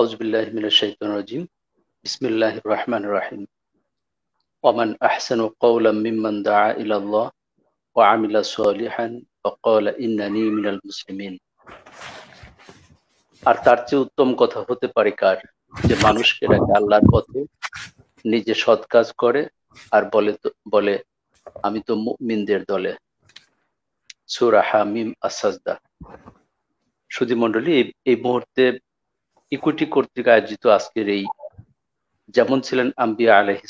আউজবিল্লাহ মিনাশাইতুন রাজিম বিসমিল্লাহ রহমান রাহিম ওমান আহসান কৌলাম মিম্মান দা ইলাল্লাহ ও আমিলা সালিহান ও কৌলা ইন্নানি মিনাল মুসলিমিন আর তার চেয়ে উত্তম কথা হতে পারে কার যে মানুষকে ডাকে আল্লাহর পথে নিজে সৎ কাজ করে আর বলে বলে আমি তো মুমিনদের দলে সুরা হামিম আসাজদা সুধী মন্ডলী এই মুহূর্তে ইকুইটি কর্তৃক আয়োজিত আজকের এই যেমন ছিলেন আম্বিয়া আলহি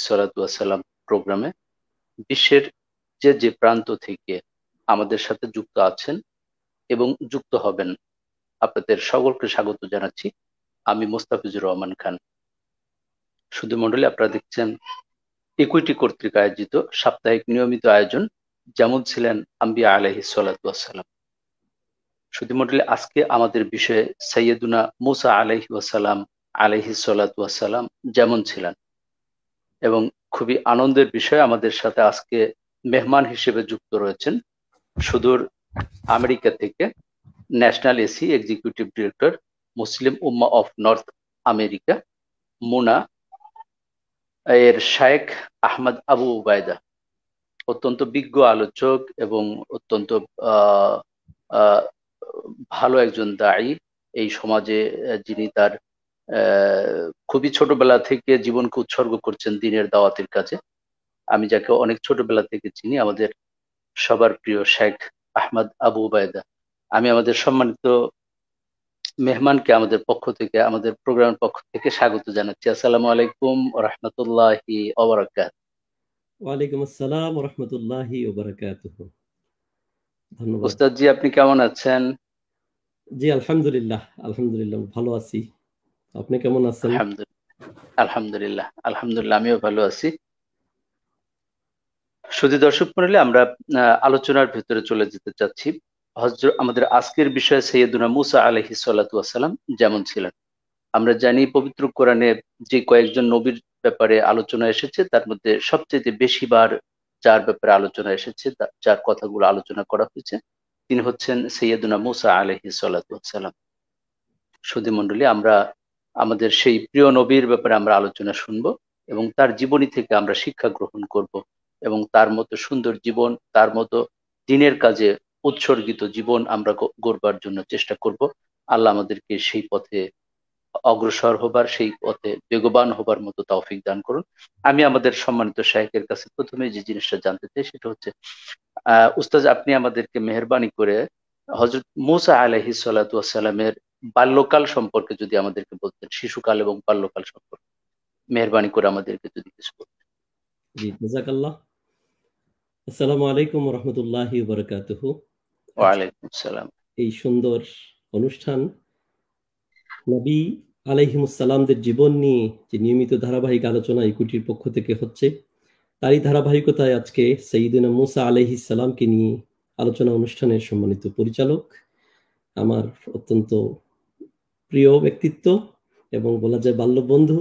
সালাম প্রোগ্রামে বিশ্বের যে যে প্রান্ত থেকে আমাদের সাথে যুক্ত আছেন এবং যুক্ত হবেন আপনাদের সকলকে স্বাগত জানাচ্ছি আমি মোস্তাফিজুর রহমান খান শুধু মন্ডলী আপনারা দেখছেন ইকুইটি কর্তৃক আয়োজিত সাপ্তাহিক নিয়মিত আয়োজন যেমন ছিলেন আম্বিয়া আলহি সালাম সুদী আজকে আমাদের বিষয়ে সৈয়দুনা মুসা আলহি ওয়াসালাম আলহি সালাম যেমন ছিলেন এবং খুবই আনন্দের বিষয় আমাদের সাথে আজকে মেহমান হিসেবে যুক্ত রয়েছেন সুদূর আমেরিকা থেকে ন্যাশনাল এসি এক্সিকিউটিভ ডিরেক্টর মুসলিম উম্মা অফ নর্থ আমেরিকা মুনা এর শায়েখ আহমদ আবু উবায়দা অত্যন্ত বিজ্ঞ আলোচক এবং অত্যন্ত ভালো একজন দায়ী এই সমাজে যিনি তার খুবই ছোটবেলা থেকে জীবনকে উৎসর্গ করছেন দিনের দাওয়াতের কাছে আমি যাকে অনেক ছোটবেলা থেকে চিনি আমাদের সবার প্রিয় শেখ আহমদ আবু বায়দা আমি আমাদের সম্মানিত মেহমানকে আমাদের পক্ষ থেকে আমাদের প্রোগ্রামের পক্ষ থেকে স্বাগত জানাচ্ছি আসসালামু আলাইকুম রহমতুল্লাহি ওবরাকাত ওয়ালাইকুম আসসালাম রহমতুল্লাহি ওবরাকাত ধন্যবাদ জি আপনি কেমন আছেন জি আলহামদুলিল্লাহ আলহামদুলিল্লাহ ভালো আছি আপনি কেমন আছেন আলহামদুলিল্লাহ আলহামদুলিল্লাহ আমিও ভালো আছি সুধী দর্শক মন্ডলী আমরা আলোচনার ভিতরে চলে যেতে চাচ্ছি হজর আমাদের আজকের বিষয় সৈয়দুনা মুসা আলহি সাল্লাতাম যেমন ছিলেন আমরা জানি পবিত্র কোরআনে যে কয়েকজন নবীর ব্যাপারে আলোচনা এসেছে তার মধ্যে সবচেয়ে বেশিবার যার ব্যাপারে আলোচনা এসেছে যার কথাগুলো আলোচনা করা হয়েছে তিনি হচ্ছেন সৈয়দুনা মুসা আলহি সালাম সুদি মন্ডলী আমরা আমাদের সেই প্রিয় নবীর ব্যাপারে আমরা আলোচনা শুনব এবং তার জীবনী থেকে আমরা শিক্ষা গ্রহণ করব এবং তার মতো সুন্দর জীবন তার মতো দিনের কাজে উৎসর্গিত জীবন আমরা গড়বার জন্য চেষ্টা করব আল্লাহ আমাদেরকে সেই পথে অগ্রসর হবার সেই পথে বেগবান হবার মতো তৌফিক দান করুন আমি আমাদের সম্মানিত শাহেকের কাছে প্রথমে যে জিনিসটা জানতে চাই সেটা হচ্ছে আহ উস্তাজ আপনি আমাদেরকে মেহরবানি করে হজরত মুসা আলহি সালাতামের বাল্যকাল সম্পর্কে যদি আমাদেরকে বলতেন শিশুকাল এবং বাল্যকাল সম্পর্কে মেহরবানি করে আমাদেরকে যদি কিছু বলতেন জি জাজাকাল্লাহ আসসালামু আলাইকুম রহমতুল্লাহ বারকাতুহ আলাইকুম সালাম এই সুন্দর অনুষ্ঠান নবী আলাইহিমুসালামদের জীবন নিয়ে যে নিয়মিত ধারাবাহিক আলোচনা এই কুটির পক্ষ থেকে হচ্ছে তারই ধারাবাহিকতায় আজকে সঈদিন মুসা আলহি সালামকে নিয়ে আলোচনা অনুষ্ঠানের সম্মানিত পরিচালক আমার অত্যন্ত প্রিয় ব্যক্তিত্ব এবং বলা যায় বাল্য বন্ধু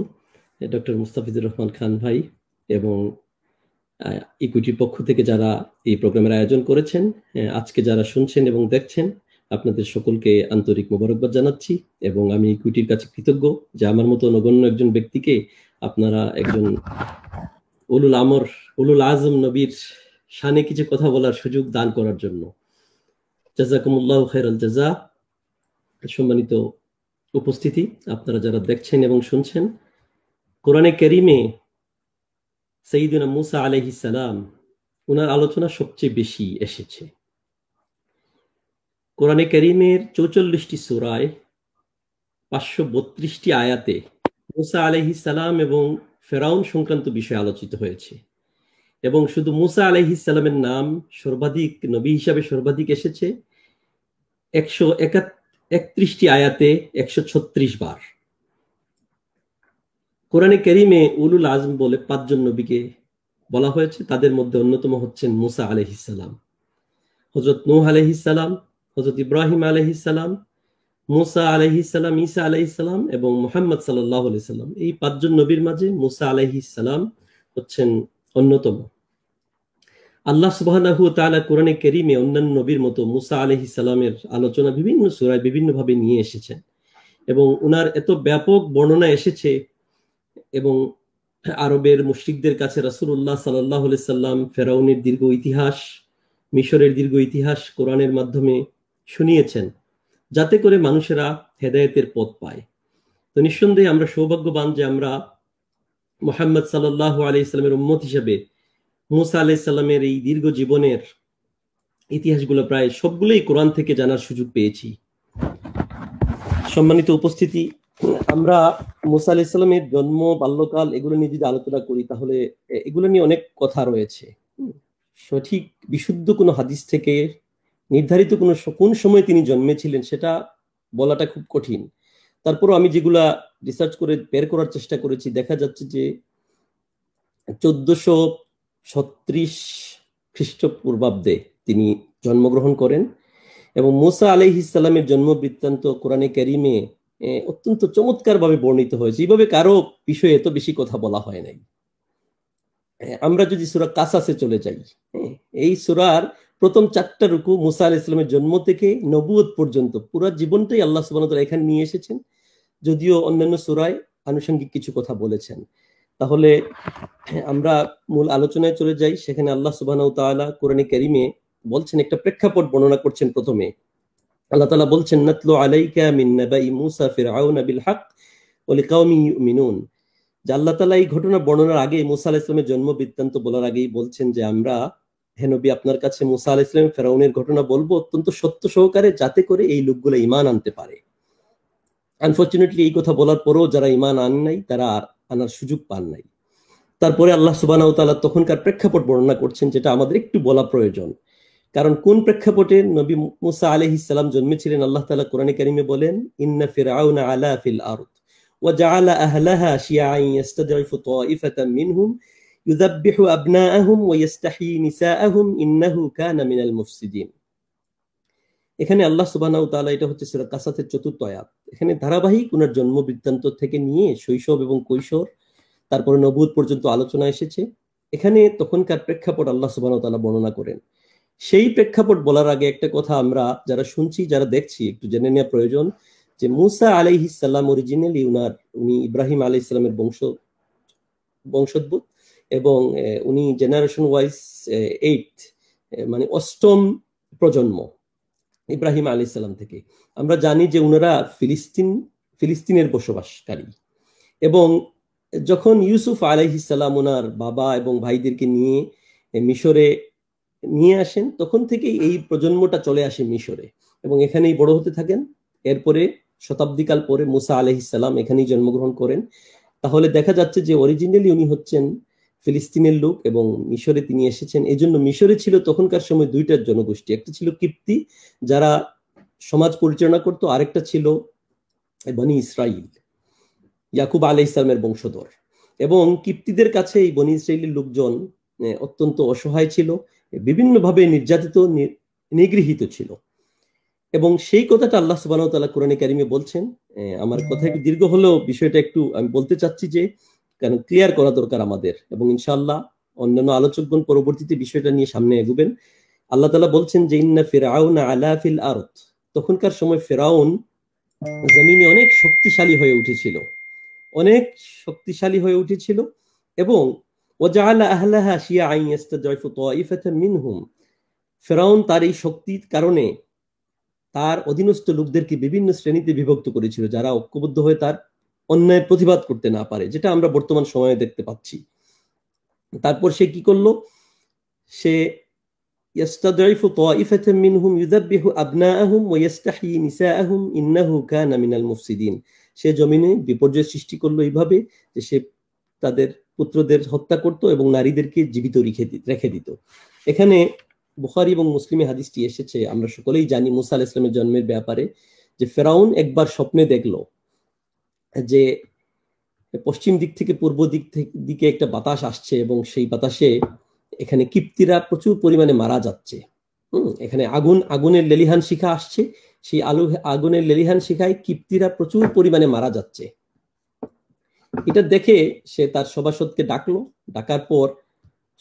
ডক্টর মুস্তাফিজুর রহমান খান ভাই এবং ইকুইটি পক্ষ থেকে যারা এই প্রোগ্রামের আয়োজন করেছেন আজকে যারা শুনছেন এবং দেখছেন আপনাদের সকলকে আন্তরিক মোবারকবাদ জানাচ্ছি এবং আমি কুইটির কাছে কৃতজ্ঞ যে আমার মতো অনগণ্য একজন ব্যক্তিকে আপনারা একজন উলুল আমর উলুল আজম নবীর শানে কিছু কথা বলার সুযোগ দান করার জন্য জাজাকুমুল্লাহ খেরাল জাজা সম্মানিত উপস্থিতি আপনারা যারা দেখছেন এবং শুনছেন কোরআনে কেরিমে সঈদিনা মুসা সালাম ওনার আলোচনা সবচেয়ে বেশি এসেছে কোরআনে করিমের চৌচল্লিশটি সুরায় পাঁচশো বত্রিশটি আয়াতে মুসা আলহি সালাম এবং ফেরাউন সংক্রান্ত বিষয় আলোচিত হয়েছে এবং শুধু মুসা আলহি সালামের নাম সর্বাধিক নবী হিসাবে সর্বাধিক এসেছে একশো একত্রিশটি আয়াতে একশো ছত্রিশ বার কোরআনে করিমে উলুল আজম বলে পাঁচজন নবীকে বলা হয়েছে তাদের মধ্যে অন্যতম হচ্ছেন মুসা আলহিসাল্লাম হজরত নূহ আলহিসাল্লাম হজরত ইব্রাহিম আলহিসাল্লাম মুসা আলহিসাল্লাম ইসা আলহিসাল্লাম এবং মোহাম্মদ সাল্লাহ সাল্লাম এই পাঁচজন নবীর মাঝে মুসা আলহিসাল্লাম হচ্ছেন অন্যতম আল্লাহ সুবাহ কোরআনে কেরিমে অন্যান্য নবীর মতো মুসা আলহি সালামের আলোচনা বিভিন্ন সুরায় বিভিন্নভাবে নিয়ে এসেছেন এবং উনার এত ব্যাপক বর্ণনা এসেছে এবং আরবের মুশ্রিকদের কাছে রাসুল উল্লাহ সাল্লাহ সাল্লাম ফেরাউনের দীর্ঘ ইতিহাস মিশরের দীর্ঘ ইতিহাস কোরআনের মাধ্যমে শুনিয়েছেন যাতে করে মানুষেরা হেদায়তের পথ পায় তো নিঃসন্দেহে আমরা সৌভাগ্যবান যে আমরা মোহাম্মদ সাল্লাহ আলি ইসলামের উম্মত হিসেবে মুসা আলি ইসলামের এই দীর্ঘ জীবনের ইতিহাসগুলো প্রায় সবগুলোই কোরআন থেকে জানার সুযোগ পেয়েছি সম্মানিত উপস্থিতি আমরা মুসা আলি ইসলামের জন্ম বাল্যকাল এগুলো নিয়ে যদি আলোচনা করি তাহলে এগুলো নিয়ে অনেক কথা রয়েছে সঠিক বিশুদ্ধ কোনো হাদিস থেকে নির্ধারিত কোনো কোন সময় তিনি জন্মেছিলেন সেটা বলাটা খুব কঠিন তারপর আমি যেগুলা রিসার্চ করে বের করার চেষ্টা করেছি দেখা যাচ্ছে যে চোদ্দশো ছত্রিশ খ্রিস্টপূর্বাব্দে তিনি জন্মগ্রহণ করেন এবং মোসা আলহ ইসালামের জন্ম বৃত্তান্ত কোরআনে ক্যারিমে অত্যন্ত চমৎকারভাবে বর্ণিত হয়েছে এইভাবে কারো বিষয়ে এত বেশি কথা বলা হয় নাই আমরা যদি সুরা কাসাসে চলে যাই হ্যাঁ, এই সুরার প্রথম চারটা রুকু মুসা আল ইসলামের জন্ম থেকে নবুয়ত পর্যন্ত পুরো জীবনটাই আল্লাহ সুবান এখানে নিয়ে এসেছেন যদিও অন্যান্য সুরায় আনুষঙ্গিক কিছু কথা বলেছেন তাহলে আমরা মূল আলোচনায় চলে যাই সেখানে আল্লাহ সুবাহ তালা কোরআনী কারিমে বলছেন একটা প্রেক্ষাপট বর্ণনা করছেন প্রথমে আল্লাহ তালা বলছেন নাতলু আলাইকা মিন নাবাই মুসা ফিরআউন বিল হক ওয়া লিকাওমি ইউমিনুন যে আল্লাহ তালা এই ঘটনা বর্ণনার আগে মুসা আলাইহিস সালামের জন্ম বৃত্তান্ত বলার আগেই বলছেন যে আমরা হেনবি আপনার কাছে মুসা আল ইসলাম ফেরাউনের ঘটনা বলবো অত্যন্ত সত্য সহকারে যাতে করে এই লোকগুলো ইমান আনতে পারে আনফর্চুনেটলি এই কথা বলার পরেও যারা ইমান আন নাই তারা আর আনার সুযোগ পান নাই তারপরে আল্লাহ সুবানাও তালা তখনকার প্রেক্ষাপট বর্ণনা করছেন যেটা আমাদের একটু বলা প্রয়োজন কারণ কোন প্রেক্ষাপটে নবী মুসা আলহ ইসালাম জন্মেছিলেন আল্লাহ তালা কোরআন কারিমে বলেন ইন্না ফিরাউন আলা ফিল আরদ وجعل أهلها شيعا يستضعف طائفة منهم يذبح أبناءهم ويستحيي نساءهم إنه كان من المفسدين এখানে আল্লাহ সুবাহ এটা হচ্ছে সুরা কাসাতের চতুর্থ আয়াত এখানে ধারাবাহিক ওনার জন্ম বৃত্তান্ত থেকে নিয়ে শৈশব এবং কৈশোর তারপরে নবুদ পর্যন্ত আলোচনা এসেছে এখানে তখনকার প্রেক্ষাপট আল্লাহ সুবাহ তালা বর্ণনা করেন সেই প্রেক্ষাপট বলার আগে একটা কথা আমরা যারা শুনছি যারা দেখছি একটু জেনে নেওয়া প্রয়োজন যে মুসা আলাইহিসাল্লাম অরিজিনালি উনার উনি ইব্রাহিম ইসলামের বংশ বংশোদ্ভূত এবং উনি জেনারেশন ওয়াইজ এইট মানে অষ্টম প্রজন্ম ইব্রাহিম আলি সাল্লাম থেকে আমরা জানি যে উনারা ফিলিস্তিন ফিলিস্তিনের বসবাসকারী এবং যখন ইউসুফ আলাইহিসাল্লাম ওনার বাবা এবং ভাইদেরকে নিয়ে মিশরে নিয়ে আসেন তখন থেকেই এই প্রজন্মটা চলে আসে মিশরে এবং এখানেই বড় হতে থাকেন এরপরে শতাব্দীকাল পরে মুসা আলহিসাল্লাম এখানেই জন্মগ্রহণ করেন তাহলে দেখা যাচ্ছে যে অরিজিনালি উনি হচ্ছেন ফিলিস্তিনের লোক এবং মিশরে তিনি এসেছেন এই জন্য মিশরে ছিল তখনকার সময় দুইটার জনগোষ্ঠী একটা ছিল কিপ্তি যারা সমাজ পরিচালনা করতো আরেকটা ছিল বনি ইসরাইল ইয়াকুব আলে ইসলামের বংশধর এবং কিপ্তিদের কাছে এই বনি ইসরায়েলের লোকজন অত্যন্ত অসহায় ছিল বিভিন্নভাবে নির্যাতিত নিগৃহীত ছিল এবং সেই কথাটা আল্লাহ সুবাহ তালা কোরআন কারিমে বলছেন আমার কথা একটু দীর্ঘ হলেও বিষয়টা একটু আমি বলতে চাচ্ছি যে কেন ক্লিয়ার করা দরকার আমাদের এবং ইনশাল্লাহ অন্যান্য আলোচকগণ পরবর্তীতে বিষয়টা নিয়ে সামনে এগুবেন আল্লাহ তালা বলছেন যে ইন্না ফেরাউন আলা ফিল আরত তখনকার সময় ফেরাউন জমিনে অনেক শক্তিশালী হয়ে উঠেছিল অনেক শক্তিশালী হয়ে উঠেছিল এবং ওজাআলা আইন মিনহুম ফেরাউন তার এই শক্তির কারণে তার অধীনস্থ লোকদেরকে বিভিন্ন শ্রেণীতে বিভক্ত করেছিল যারা ঐক্যবদ্ধ হয়ে তার অন্যায়ের প্রতিবাদ করতে না পারে যেটা আমরা বর্তমান সময়ে দেখতে পাচ্ছি তারপর সে কি করলো সে يستضعف طائفة منهم يذبح أبناءهم ويستحيي نساءهم إنه كان من المفسدين সে জমিনে বিপর্যয় সৃষ্টি করলো এইভাবে যে সে তাদের পুত্রদের হত্যা করত এবং নারীদেরকে জীবিত রেখে রেখে দিত এখানে বুখারি এবং মুসলিমের হাদিসটি এসেছে আমরা সকলেই জানি মুসা আল ইসলামের জন্মের ব্যাপারে যে ফেরাউন একবার স্বপ্নে দেখল যে পশ্চিম দিক থেকে পূর্ব দিক থেকে দিকে একটা বাতাস আসছে এবং সেই বাতাসে এখানে কিপ্তিরা প্রচুর পরিমাণে মারা যাচ্ছে হুম এখানে আগুন আগুনের লেলিহান শিখা আসছে সেই আলু আগুনের লেলিহান শিখায় কিপ্তিরা প্রচুর পরিমাণে মারা যাচ্ছে এটা দেখে সে তার সভাসদকে ডাকলো ডাকার পর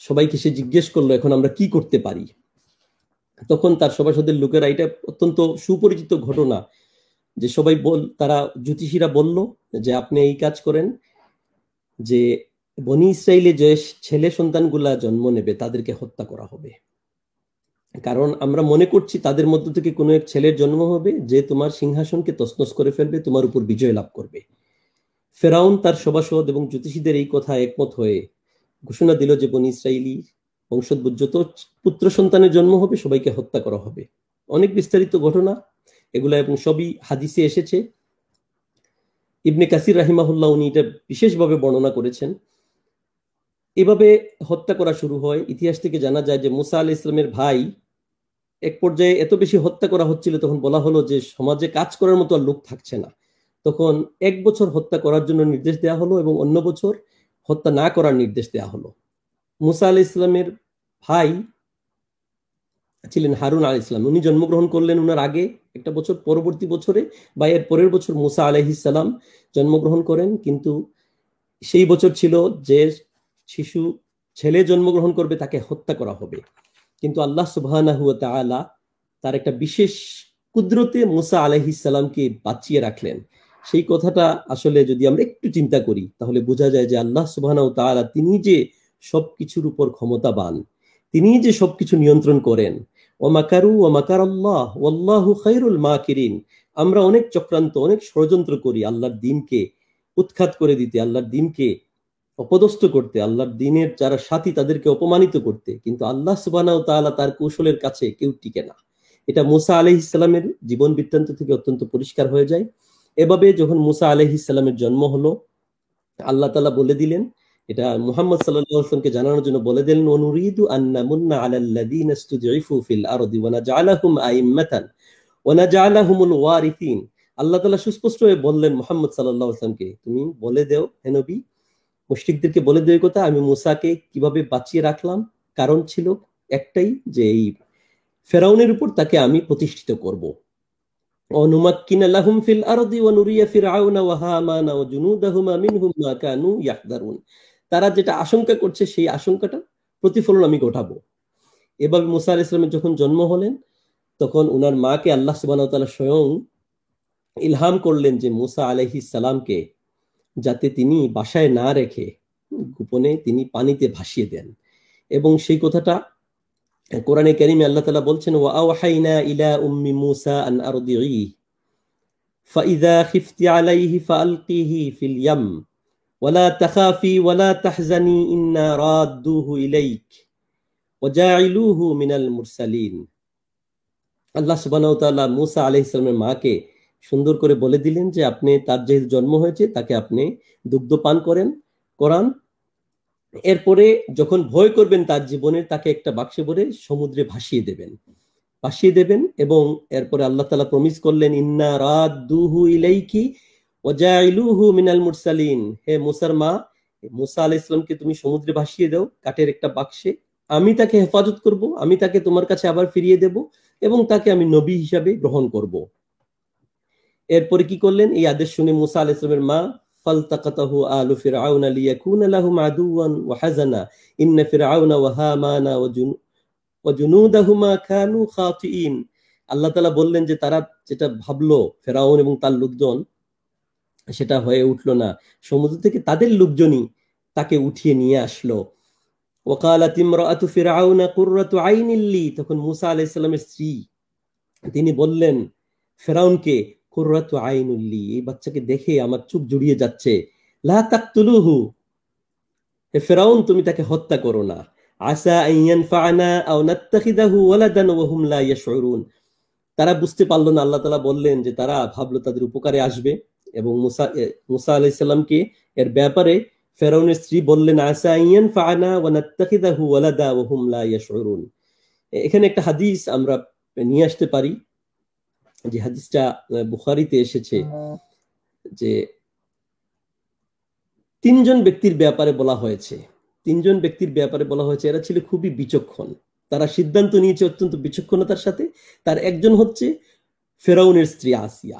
সবাইকে সে জিজ্ঞেস করলো এখন আমরা কি করতে পারি তখন তার সভাসদের লোকেরা এটা অত্যন্ত সুপরিচিত ঘটনা যে সবাই বল তারা জ্যোতিষীরা বলল যে আপনি এই কাজ করেন যে বনি ইসরায়েলে যে ছেলে সন্তানগুলা জন্ম নেবে তাদেরকে হত্যা করা হবে কারণ আমরা মনে করছি তাদের মধ্য থেকে কোনো এক ছেলের জন্ম হবে যে তোমার সিংহাসনকে তসনস করে ফেলবে তোমার উপর বিজয় লাভ করবে ফেরাউন তার সভাসদ এবং জ্যোতিষীদের এই কথা একমত হয়ে ঘোষণা দিল যে বনি ইসরায়েলি বংশোদ্ভূত পুত্র সন্তানের জন্ম হবে সবাইকে হত্যা করা হবে অনেক বিস্তারিত ঘটনা এগুলা এবং সবই হাদিসে এসেছে ইবনে কাসির রাহিমাহুল্লাহ উনি এটা বিশেষভাবে বর্ণনা করেছেন এভাবে হত্যা করা শুরু হয় ইতিহাস থেকে জানা যায় যে মুসা আল ইসলামের ভাই এক পর্যায়ে এত বেশি হত্যা করা হচ্ছিল তখন বলা হলো যে সমাজে কাজ করার মতো আর লোক থাকছে না তখন এক বছর হত্যা করার জন্য নির্দেশ দেওয়া হলো এবং অন্য বছর হত্যা না করার নির্দেশ দেওয়া হলো মুসা আল ইসলামের ভাই ছিলেন হারুন আল ইসলাম উনি জন্মগ্রহণ করলেন উনার আগে একটা বছর পরবর্তী বছরে বা এর পরের বছর মুসা আলহিসাল্লাম জন্মগ্রহণ করেন কিন্তু সেই বছর ছিল যে শিশু ছেলে জন্মগ্রহণ করবে তাকে হত্যা করা হবে কিন্তু আল্লাহ সুবাহ তার একটা বিশেষ কুদরতে মুসা আলহিসাল্লামকে বাঁচিয়ে রাখলেন সেই কথাটা আসলে যদি আমরা একটু চিন্তা করি তাহলে বোঝা যায় যে আল্লাহ সুবাহ তিনি যে সবকিছুর উপর ক্ষমতাবান তিনি যে সবকিছু নিয়ন্ত্রণ করেন ও মাকার আল্লাহ ওল্লাহু খাইরুল মা কিরিন আমরা অনেক চক্রান্ত অনেক ষড়যন্ত্র করি আল্লাহর দিনকে উৎখাত করে দিতে আল্লাহর দিনকে অপদস্থ করতে আল্লাহর দিনের যারা সাথী তাদেরকে অপমানিত করতে কিন্তু আল্লাহ সুবানাও তাআলা তার কৌশলের কাছে কেউ টিকে না এটা মুসা আলহ ইসলামের জীবন বৃত্তান্ত থেকে অত্যন্ত পরিষ্কার হয়ে যায় এভাবে যখন মুসা আলহ ইসলামের জন্ম হলো আল্লাহ তালা বলে দিলেন এটা মুহাম্মদ জানানোর জন্য বলে দিলেন অনুরিদু ফিল আরদি ওয়া নাজআলাহুম ওয়া নাজআলাহুমুল ওয়ারিসিন আল্লাহ তাআলা বললেন মুহাম্মদ সাল্লাল্লাহু আলাইহি তুমি বলে হে নবী মুশরিকদেরকে বলে কথা আমি মুসাকে কিভাবে বাঁচিয়ে রাখলাম কারণ ছিল একটাই যে এই ফেরাউনের উপর তাকে আমি প্রতিষ্ঠিত করব অনুমাক্কিনা লাহুম ফিল আরদি ওয়া নুরিয়া ফিরআউনা ওয়া হামানা ওয়া জুনুদাহুমা মিনহুম মা কানু ইয়াহদারুন তারা যেটা আশঙ্কা করছে সেই আশঙ্কাটা প্রতিফলন আমি ঘটাবো এভাবে মুসা আল ইসলামের যখন জন্ম হলেন তখন উনার মাকে আল্লাহ সুবাহতালা স্বয়ং ইলহাম করলেন যে মুসা আলহি সালামকে যাতে তিনি বাসায় না রেখে গোপনে তিনি পানিতে ভাসিয়ে দেন এবং সেই কথাটা কোরআনে কারিমে আল্লাহ তালা বলছেন ওয়া ইলা উম্মি মুসা আন আরদিহি فإذا خفت عليه فألقيه في اليم ওয়ালা তাখাফি ওয়ালা তাহজানি ইন্না রাদ্দুহু ইলাইক ওয়াজাইলুহু মিনাল মুরসালিন আল্লাহ সুবহানাহু তাআলা মুসা আলাইহিস সালামের মাকে সুন্দর করে বলে দিলেন যে আপনি তার যেহেতু জন্ম হয়েছে তাকে আপনি দুগ্ধ পান করেন করান এরপরে যখন ভয় করবেন তার জীবনে তাকে একটা বাক্সে ভরে সমুদ্রে ভাসিয়ে দেবেন ভাসিয়ে দেবেন এবং এরপরে আল্লাহ তালা প্রমিস করলেন ইন্না রাত দুহু ইলাইকি ওয়াজাইলুহু মিনাল মুরসালিন হে মুসার মা মুসা আলাহ ইসলামকে তুমি সমুদ্রে ভাসিয়ে দাও কাঠের একটা বাক্সে আমি তাকে হেফাজত করব আমি তাকে তোমার কাছে আবার ফিরিয়ে দেব এবং তাকে আমি নবী হিসাবে গ্রহণ করব এরপরে কি করলেন এই আদেশ শুনে মুসা আলাহ ইসলামের মা فالتقطه آل فرعون ليكون لهم عدوا وحزنا إن فرعون وهامان وجنودهما كانوا خاطئين আল্লাহ তালা বললেন যে তারা যেটা ভাবলো ফেরাউন এবং তার লোকজন সেটা হয়ে উঠল না সমুদ্র থেকে তাদের লোকজনই তাকে উঠিয়ে নিয়ে আসলো ওকালাত ইমরাতু ফিরাউনা কুররাতু আইনিল্লি তখন মুসা আলাইহিস সালামের স্ত্রী তিনি বললেন ফেরাউনকে কুররাতু আইনুল্লি এই বাচ্চাকে দেখে আমার চোখ জুড়িয়ে যাচ্ছে লা তাকতুলুহু এ ফেরাউন তুমি তাকে হত্যা করো না আসা আইয়ান ফানা আও নাত্তাখিদাহু ওয়ালাদান ওয়া হুম লা ইয়াশউরুন তারা বুঝতে পারলো না আল্লাহ তাআলা বললেন যে তারা ভাবলো তাদের উপকারে আসবে এবং মুসা মুসা আলাইসাল্লামকে এর ব্যাপারে ফেরাউনের স্ত্রী বললেন আসাইয়ান ফানা ওয়ালাদা লা এখানে একটা হাদিস আমরা নিয়ে আসতে পারি যে হাদিসটা বুখারিতে এসেছে যে তিনজন ব্যক্তির ব্যাপারে বলা হয়েছে তিনজন ব্যক্তির ব্যাপারে বলা হয়েছে এরা ছিল খুবই বিচক্ষণ তারা সিদ্ধান্ত নিয়েছে অত্যন্ত বিচক্ষণতার সাথে তার একজন হচ্ছে ফেরাউনের স্ত্রী আসিয়া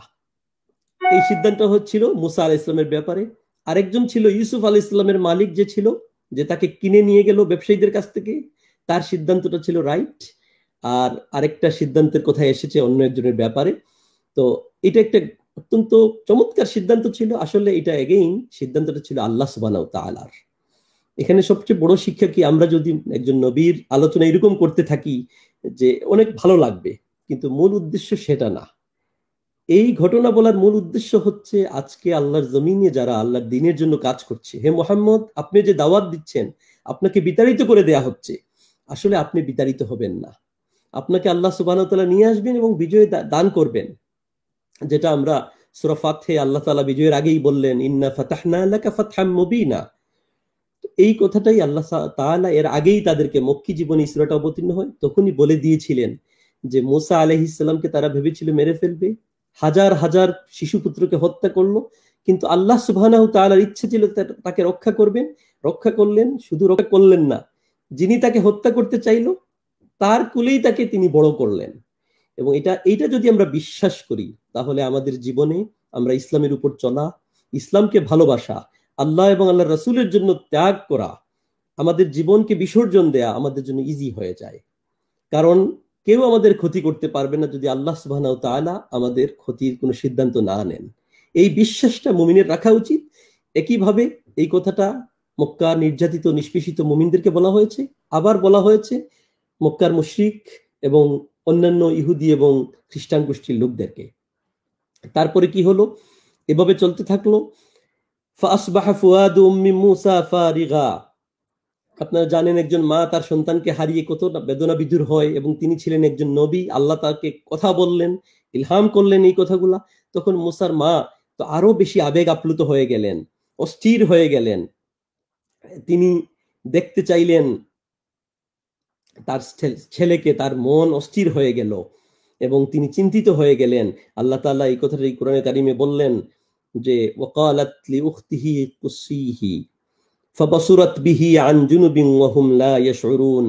এই সিদ্ধান্ত হচ্ছিল মুসা আল ইসলামের ব্যাপারে আরেকজন ছিল ইউসুফ আল ইসলামের মালিক যে ছিল যে তাকে কিনে নিয়ে গেল ব্যবসায়ীদের কাছ থেকে তার সিদ্ধান্তটা ছিল রাইট আর আরেকটা সিদ্ধান্তের কথা এসেছে অন্য একজনের ব্যাপারে তো এটা একটা অত্যন্ত চমৎকার সিদ্ধান্ত ছিল আসলে এটা এগেইন সিদ্ধান্তটা ছিল আল্লাহ সুবানাও তালার এখানে সবচেয়ে বড় শিক্ষা কি আমরা যদি একজন নবীর আলোচনা এরকম করতে থাকি যে অনেক ভালো লাগবে কিন্তু মূল উদ্দেশ্য সেটা না এই ঘটনা বলার মূল উদ্দেশ্য হচ্ছে আজকে আল্লাহর জমিনে যারা আল্লাহর দিনের জন্য কাজ করছে হে মোহাম্মদ আপনি যে দাওয়াত দিচ্ছেন আপনাকে বিতাড়িত করে দেয়া হচ্ছে আসলে আপনি বিতাড়িত হবেন না আপনাকে আল্লাহ সুবাহতালা নিয়ে আসবেন এবং বিজয় দান করবেন যেটা আমরা সুরফাতে আল্লাহ তালা বিজয়ের আগেই বললেন ইন্না ফাতাহনা এই কথাটাই আল্লাহ তাহলা এর আগেই তাদেরকে মক্কি জীবনে ইসরাটা অবতীর্ণ হয় তখনই বলে দিয়েছিলেন যে মোসা আলহ ইসলামকে তারা ভেবেছিল মেরে ফেলবে হাজার হাজার শিশু পুত্রকে হত্যা করলো কিন্তু আল্লাহ সুবাহ তালার ইচ্ছে ছিল তাকে রক্ষা করবেন রক্ষা করলেন শুধু রক্ষা করলেন না যিনি তাকে হত্যা করতে চাইল তার কুলেই তাকে তিনি বড় করলেন এবং এটা এইটা যদি আমরা বিশ্বাস করি তাহলে আমাদের জীবনে আমরা ইসলামের উপর চলা ইসলামকে ভালোবাসা আল্লাহ এবং আল্লাহ রসুলের জন্য ত্যাগ করা আমাদের জীবনকে বিসর্জন দেয়া আমাদের জন্য ইজি হয়ে যায় কারণ কেউ আমাদের ক্ষতি করতে পারবে না যদি আল্লাহ সুবাহ তালা আমাদের ক্ষতির কোনো সিদ্ধান্ত না নেন এই বিশ্বাসটা মুমিনের রাখা উচিত একইভাবে এই কথাটা মক্কা নির্যাতিত নিষ্পেষিত মুমিনদেরকে বলা হয়েছে আবার বলা হয়েছে মক্কার মুশ্রিক এবং অন্যান্য ইহুদি এবং খ্রিস্টান গোষ্ঠীর লোকদেরকে তারপরে কি হলো এভাবে চলতে থাকলো ফাসবাহ ফুয়াদ মুসা ফারিগা আপনারা জানেন একজন মা তার সন্তানকে হারিয়ে কত বেদনা বিদুর হয় এবং তিনি ছিলেন একজন নবী আল্লাহ তাকে কথা বললেন ইলহাম করলেন এই কথাগুলা তখন মুসার মা তো আরো বেশি আবেগ আপ্লুত হয়ে গেলেন অস্থির হয়ে গেলেন তিনি দেখতে চাইলেন তার ছেলেকে তার মন অস্থির হয়ে গেল এবং তিনি চিন্তিত হয়ে গেলেন আল্লাহ তালা এই কথাটা এই কোরআনে কারিমে বললেন যে ওকালাতলি উখতিহি কুসিহি فبصرت به عن جنوب وهم لا يشعرون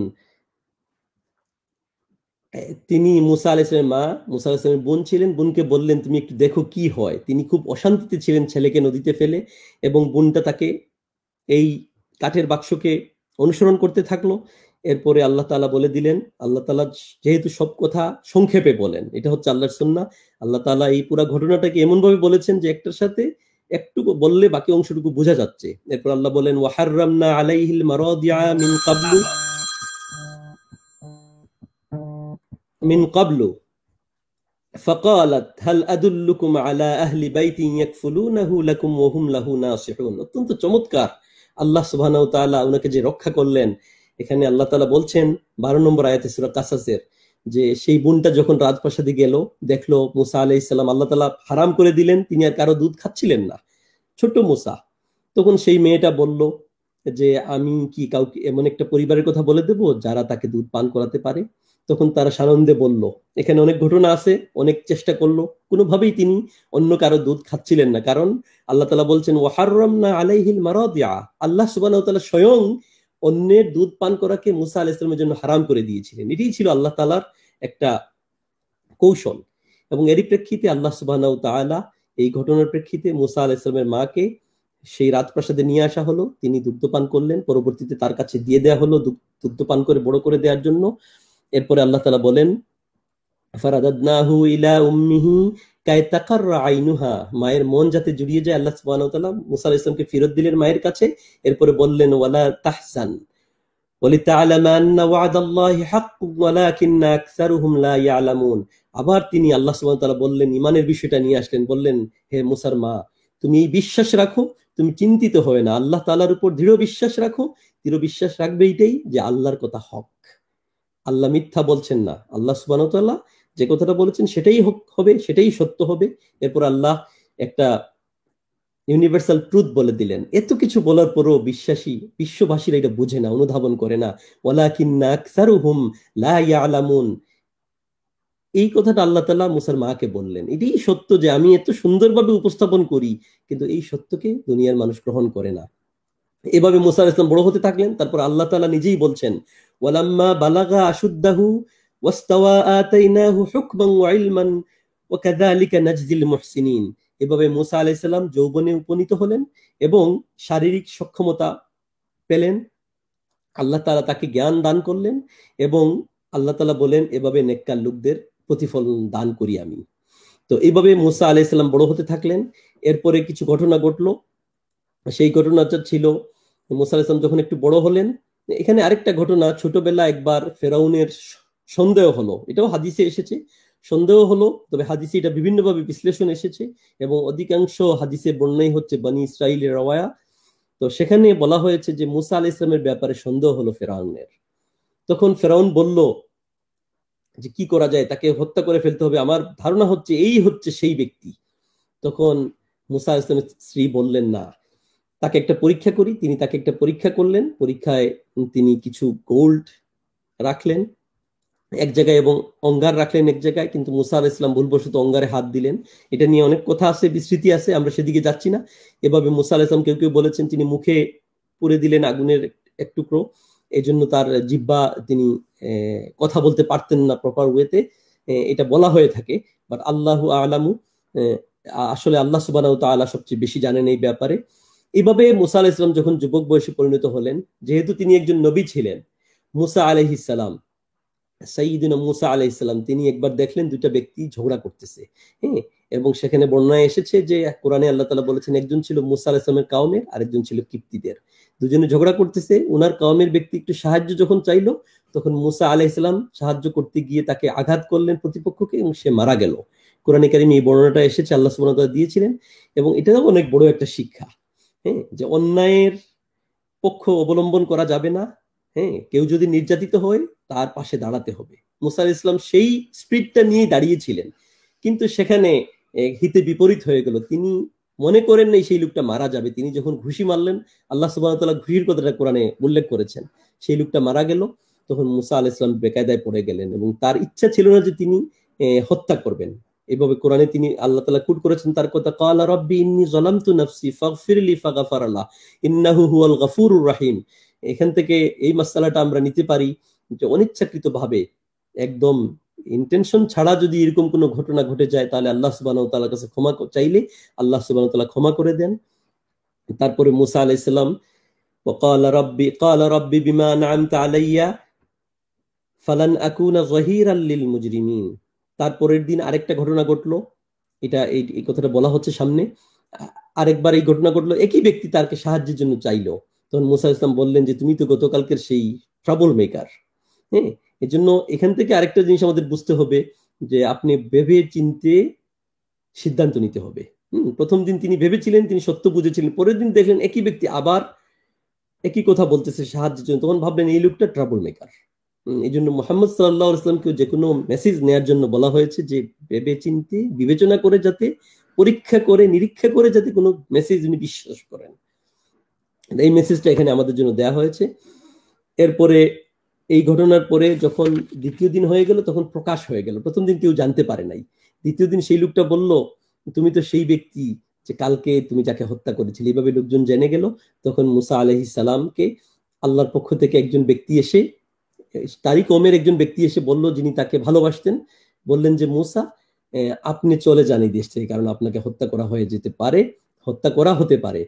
তিনি মুসা আলাইসলামের মা মুসা আলাইসলামের বোন ছিলেন বোনকে বললেন তুমি একটু দেখো কি হয় তিনি খুব অশান্তিতে ছিলেন ছেলেকে নদীতে ফেলে এবং বোনটা তাকে এই কাঠের বাক্সকে অনুসরণ করতে থাকলো এরপরে আল্লাহ তালা বলে দিলেন আল্লাহ তালা যেহেতু সব কথা সংক্ষেপে বলেন এটা হচ্ছে আল্লাহর সন্না আল্লাহ তালা এই পুরা ঘটনাটাকে এমনভাবে বলেছেন যে একটার সাথে একটু বললে বাকি অংশটুকু বোঝা যাচ্ছে এরপর আল্লাহ বলেন ওয়াহারামনা আলাইহিল মারাদিয়া মিন মিন অত্যন্ত চমৎকার আল্লাহ সুবহানাহু ওয়া তাআলা উনাকে যে রক্ষা করলেন এখানে আল্লাহ তাআলা বলছেন 12 নম্বর আয়াতে সূরা কাসাসের যে সেই বোনটা যখন রাজপ্রাসাদে গেল দেখলো মুসা আলাই ইসলাম আল্লাহ তালা হারাম করে দিলেন তিনি আর কারো দুধ খাচ্ছিলেন না ছোট্ট মুসা তখন সেই মেয়েটা বলল যে আমি কি কাউকে এমন একটা পরিবারের কথা বলে দেব যারা তাকে দুধ পান করাতে পারে তখন তারা সানন্দে বলল এখানে অনেক ঘটনা আছে অনেক চেষ্টা করলো কোনোভাবেই তিনি অন্য কারো দুধ খাচ্ছিলেন না কারণ আল্লাহ তালা বলছেন ওয়াহারম না আলাইহিল মারদিয়া আল্লাহ সুবান স্বয়ং অন্যের দুধ পান করাকে মুসা আল ইসলামের জন্য হারাম করে দিয়েছিলেন এটি ছিল আল্লাহ তালার একটা কৌশল এবং এরই প্রেক্ষিতে আল্লাহ সুবাহ তালা এই ঘটনার প্রেক্ষিতে মুসা আল ইসলামের মাকে সেই রাজপ্রাসাদে নিয়ে আসা হলো তিনি দুগ্ধপান করলেন পরবর্তীতে তার কাছে দিয়ে দেয়া হলো দুগ্ধপান করে বড় করে দেওয়ার জন্য এরপরে আল্লাহ তালা বলেন ফারাদাদনাহু ইলা উম্মিহি আইনুহা মায়ের মন যাতে জুড়িয়ে যায় আল্লাহ সুবাহ মুসা ইসলামকে দিলেন মায়ের কাছে এরপরে বললেন ওয়ালা তাহসান আবার তিনি আল্লাহ সুবাহ বললেন ইমানের বিষয়টা নিয়ে আসলেন বললেন হে মুসার মা তুমি এই বিশ্বাস রাখো তুমি চিন্তিত হবে না আল্লাহ তালার উপর দৃঢ় বিশ্বাস রাখো দৃঢ় বিশ্বাস রাখবে এটাই যে আল্লাহর কথা হক আল্লাহ মিথ্যা বলছেন না আল্লাহ সুবাহ যে কথাটা বলেছেন সেটাই হবে সেটাই সত্য হবে এরপর আল্লাহ একটা ইউনিভার্সাল ট্রুথ বলে দিলেন এত কিছু বলার পরও বিশ্বাসী বিশ্ববাসীরা এটা বুঝে না অনুধাবন করে না ওলা লা এই কথাটা আল্লাহ তালা মুসার মাকে বললেন এটাই সত্য যে আমি এত সুন্দরভাবে উপস্থাপন করি কিন্তু এই সত্যকে দুনিয়ার মানুষ গ্রহণ করে না এভাবে মুসার ইসলাম বড় হতে থাকলেন তারপর আল্লাহ তালা নিজেই বলছেন ওয়ালাম্মা বালাগা আসুদ্দাহু ওয়াস্তাওয়া আতাইনাহু হুকমান ওয়া ইলমান ওয়া কাযালিকা নাজজিল মুহসিনিন এভাবে মুসা আলাইহিস সালাম যৌবনে উপনীত হলেন এবং শারীরিক সক্ষমতা পেলেন আল্লাহ তালা তাকে জ্ঞান দান করলেন এবং আল্লাহ তালা বলেন এভাবে নেককার লোকদের প্রতিফলন দান করি আমি তো এইভাবে মুসা আলাইসাল্লাম বড় হতে থাকলেন এরপরে কিছু ঘটনা ঘটলো সেই ঘটনাটা ছিল মুসা আলাইসাল্লাম যখন একটু বড় হলেন এখানে আরেকটা ঘটনা ছোটবেলা একবার ফেরাউনের সন্দেহ হলো এটাও হাদিসে এসেছে সন্দেহ হলো তবে হাদিসে এটা বিভিন্নভাবে বিশ্লেষণ এসেছে এবং অধিকাংশ হাদিসে বন্যাই হচ্ছে বানি ইসরাইলের রওয়ায়া তো সেখানে বলা হয়েছে যে মুসা আল ইসলামের ব্যাপারে সন্দেহ হলো ফেরাউনের তখন ফেরাউন বলল যে কি করা যায় তাকে হত্যা করে ফেলতে হবে আমার ধারণা হচ্ছে এই হচ্ছে সেই ব্যক্তি তখন মুসা ইসলামের স্ত্রী বললেন না তাকে একটা পরীক্ষা করি তিনি তাকে একটা পরীক্ষা করলেন পরীক্ষায় তিনি কিছু গোল্ড রাখলেন এক জায়গায় এবং অঙ্গার রাখলেন এক জায়গায় কিন্তু মুসা আল ইসলাম ভুলবশত অঙ্গারে হাত দিলেন এটা নিয়ে অনেক কথা আছে বিস্তৃতি আছে আমরা সেদিকে যাচ্ছি না এভাবে মুসা আল ইসলাম কেউ কেউ বলেছেন তিনি মুখে পুরে দিলেন আগুনের এক টুকরো এই জন্য তার জিব্বা তিনি কথা বলতে পারতেন না প্রপার ওয়েতে এটা বলা হয়ে থাকে বাট আল্লাহ আলামু আসলে আল্লাহ তা তালা সবচেয়ে বেশি জানেন এই ব্যাপারে এভাবে মুসা আল ইসলাম যখন যুবক বয়সে পরিণত হলেন যেহেতু তিনি একজন নবী ছিলেন মুসা আলহিসাম সাইদিনা মুসা আলাহ ইসলাম তিনি একবার দেখলেন দুইটা ব্যক্তি ঝগড়া করতেছে হ্যাঁ এবং সেখানে বর্ণায় এসেছে যে কোরআনে আল্লাহ তালা বলেছেন একজন ছিল মুসা আলাহ ইসলামের কাউমের আরেকজন ছিল কিপ্তিদের দুজনে ঝগড়া করতেছে ওনার কাউমের ব্যক্তি একটু সাহায্য যখন চাইলো তখন মুসা আলাহ ইসলাম সাহায্য করতে গিয়ে তাকে আঘাত করলেন প্রতিপক্ষকে এবং সে মারা গেল কোরআনে কারিম এই বর্ণনাটা এসেছে আল্লাহ সুবাহ দিয়েছিলেন এবং এটাও অনেক বড় একটা শিক্ষা হ্যাঁ যে অন্যায়ের পক্ষ অবলম্বন করা যাবে না হ্যাঁ কেউ যদি নির্যাতিত হয় তার পাশে দাঁড়াতে হবে মুসার ইসলাম সেই স্পিডটা নিয়ে দাঁড়িয়েছিলেন কিন্তু সেখানে হিতে বিপরীত হয়ে গেল তিনি মনে করেন নাই সেই লোকটা মারা যাবে তিনি যখন ঘুষি মারলেন আল্লাহ সুবাহতাল্লাহ ঘুষির কথাটা কোরআনে উল্লেখ করেছেন সেই লোকটা মারা গেল তখন মুসা আল ইসলাম বেকায়দায় পড়ে গেলেন এবং তার ইচ্ছা ছিল না যে তিনি হত্যা করবেন এভাবে কোরআনে তিনি আল্লাহ তালা কুট করেছেন তার কথা কালা রব্বি ইন্নি জলাম তু নফসি ফাগফিরলি আল্লাহ ইন্নাহু হুয়াল গাফুরুর রাহিম এখান থেকে এই মাসালাটা আমরা নিতে পারি যে অনিচ্ছাকৃতভাবে একদম ইন্টেনশন ছাড়া যদি এরকম কোনো ঘটনা ঘটে যায় তাহলে আল্লাহ সুবাহ কাছে ক্ষমা চাইলে আল্লাহ সুবাহ তালা ক্ষমা করে দেন তারপরে মুসা আলাহ ইসলাম তারপরের দিন আরেকটা ঘটনা ঘটলো এটা এই কথাটা বলা হচ্ছে সামনে আরেকবার এই ঘটনা ঘটলো একই ব্যক্তি তারকে সাহায্যের জন্য চাইলো তখন মুসা ইসলাম বললেন যে তুমি তো গতকালকের সেই ট্রাবল মেকার হ্যাঁ জন্য এখান থেকে আরেকটা জিনিস আমাদের বুঝতে হবে যে আপনি ভেবে চিনতে সিদ্ধান্ত নিতে হবে হম প্রথম দিন তিনি ভেবেছিলেন তিনি সত্য বুঝেছিলেন পরের দিন দেখলেন একই ব্যক্তি আবার একই কথা বলতেছে সাহায্যের জন্য তখন ভাবলেন এই লোকটা ট্রাবল মেকার এই জন্য মোহাম্মদ সাল্লাহ ইসলামকে যে কোনো মেসেজ নেয়ার জন্য বলা হয়েছে যে ভেবে চিনতে বিবেচনা করে যাতে পরীক্ষা করে নিরীক্ষা করে যাতে কোনো মেসেজ উনি বিশ্বাস করেন এই মেসেজটা এখানে আমাদের জন্য দেয়া হয়েছে এরপরে এই ঘটনার পরে যখন দ্বিতীয় দিন হয়ে গেল তখন প্রকাশ হয়ে গেল প্রথম দিন কেউ জানতে পারে নাই দ্বিতীয় দিন সেই লোকটা বলল তুমি তো সেই ব্যক্তি যে কালকে তুমি যাকে হত্যা করেছিলে এইভাবে লোকজন জেনে গেল তখন মুসা আলহি সালামকে আল্লাহর পক্ষ থেকে একজন ব্যক্তি এসে তারই কমের একজন ব্যক্তি এসে বলল যিনি তাকে ভালোবাসতেন বললেন যে মুসা আপনি চলে যান এই দেশ থেকে কারণ আপনাকে হত্যা করা হয়ে যেতে পারে হত্যা করা হতে পারে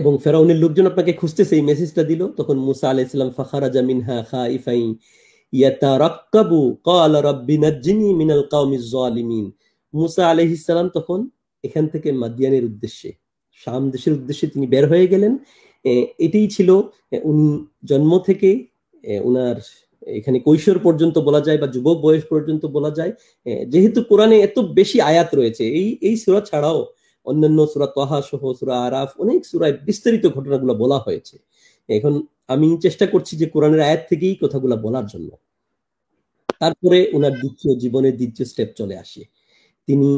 এবং ফেরাউনের লোকজন আপনাকে খুঁজতেছে এই মেসেজটা দিল তখন মুসা আলাহ ইসলাম জামিন হা খা ইফাই ইয়াতারাক্কাবু ক্বাল রাব্বি নাজ্জিনি মিনাল কওমিজ জালিমিন মুসা আলাইহিস সালাম তখন এখান থেকে মাদিয়ানের উদ্দেশ্যে শাম দেশের উদ্দেশ্যে তিনি বের হয়ে গেলেন এটাই ছিল উনি জন্ম থেকে উনার এখানে কৈশোর পর্যন্ত বলা যায় বা যুবক বয়স পর্যন্ত বলা যায় যেহেতু কোরআনে এত বেশি আয়াত রয়েছে এই এই সূরা ছাড়াও অন্যান্য সুরা তহা সহ সুরা আরাফ অনেক সুরায় বিস্তারিত ঘটনাগুলো বলা হয়েছে এখন আমি চেষ্টা করছি যে কোরআনের আয়াত থেকেই কথাগুলো বলার জন্য তারপরে ওনার দ্বিতীয় জীবনের দ্বিতীয় স্টেপ চলে আসে তিনি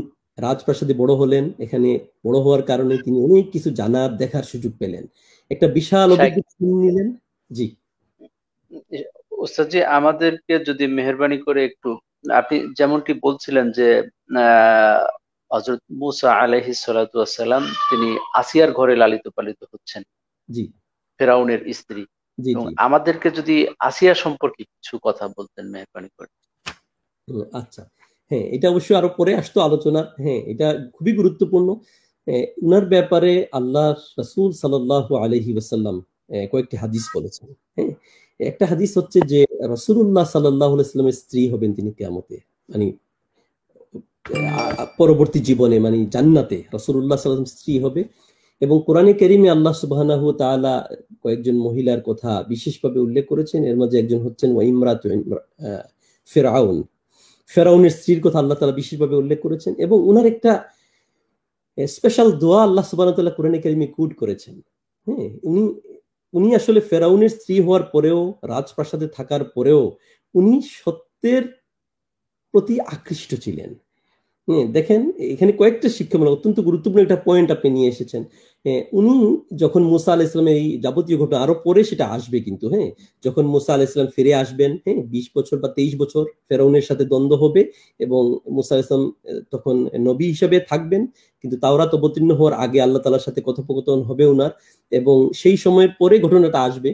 রাজপ্রাসাদে বড় হলেন এখানে বড় হওয়ার কারণে তিনি অনেক কিছু জানার দেখার সুযোগ পেলেন একটা বিশাল নিলেন জি ওস্তাদজি আমাদেরকে যদি মেহরবানি করে একটু আপনি যেমনটি বলছিলেন যে হজরত মুসা আলহি সালাম তিনি আসিয়ার ঘরে লালিত পালিত হচ্ছেন ফেরাউনের স্ত্রী আমাদেরকে যদি আসিয়া সম্পর্কে কিছু কথা বলতেন মেহরবানি করে আচ্ছা হ্যাঁ এটা অবশ্যই আরো পরে আসতো আলোচনা হ্যাঁ এটা খুবই গুরুত্বপূর্ণ উনার ব্যাপারে আল্লাহ রসুল সাল্লাহ আলহি ওসাল্লাম কয়েকটি হাদিস বলেছেন হ্যাঁ একটা হাদিস হচ্ছে যে রসুল্লাহ সাল্লাহ ইসলামের স্ত্রী হবেন তিনি কেমতে মানে পরবর্তী জীবনে মানে জান্নাতে রসুল্লাহ সাল্লাম স্ত্রী হবে এবং কোরআনে কেরিমে আল্লাহ সুবাহ কয়েকজন মহিলার কথা বিশেষভাবে উল্লেখ করেছেন এর মাঝে একজন হচ্ছেন ইমরাত ফেরাউন ফেরাউনের স্ত্রীর কথা আল্লাহ তালা বিশেষভাবে উল্লেখ করেছেন এবং উনার একটা স্পেশাল দোয়া আল্লাহ সুবাহ তাল্লাহ কোরআনে কেরিমে কুট করেছেন হ্যাঁ উনি উনি আসলে ফেরাউনের স্ত্রী হওয়ার পরেও রাজপ্রাসাদে থাকার পরেও উনি সত্যের প্রতি আকৃষ্ট ছিলেন দেখেন এখানে কয়েকটা শিক্ষা মানে অত্যন্ত গুরুত্বপূর্ণ একটা পয়েন্ট আপনি নিয়ে এসেছেন উনি যখন মুসা আল ইসলামের এই যাবতীয় ঘটনা আরো পরে সেটা আসবে কিন্তু হ্যাঁ যখন মোসা আল ইসলাম ফিরে আসবেন হ্যাঁ বিশ বছর বা তেইশ বছর ফেরাউনের সাথে দ্বন্দ্ব হবে এবং মুসা আল ইসলাম তখন নবী হিসেবে থাকবেন কিন্তু তাওরাত অবতীর্ণ হওয়ার আগে আল্লাহ তালার সাথে কথোপকথন হবে ওনার এবং সেই সময়ের পরে ঘটনাটা আসবে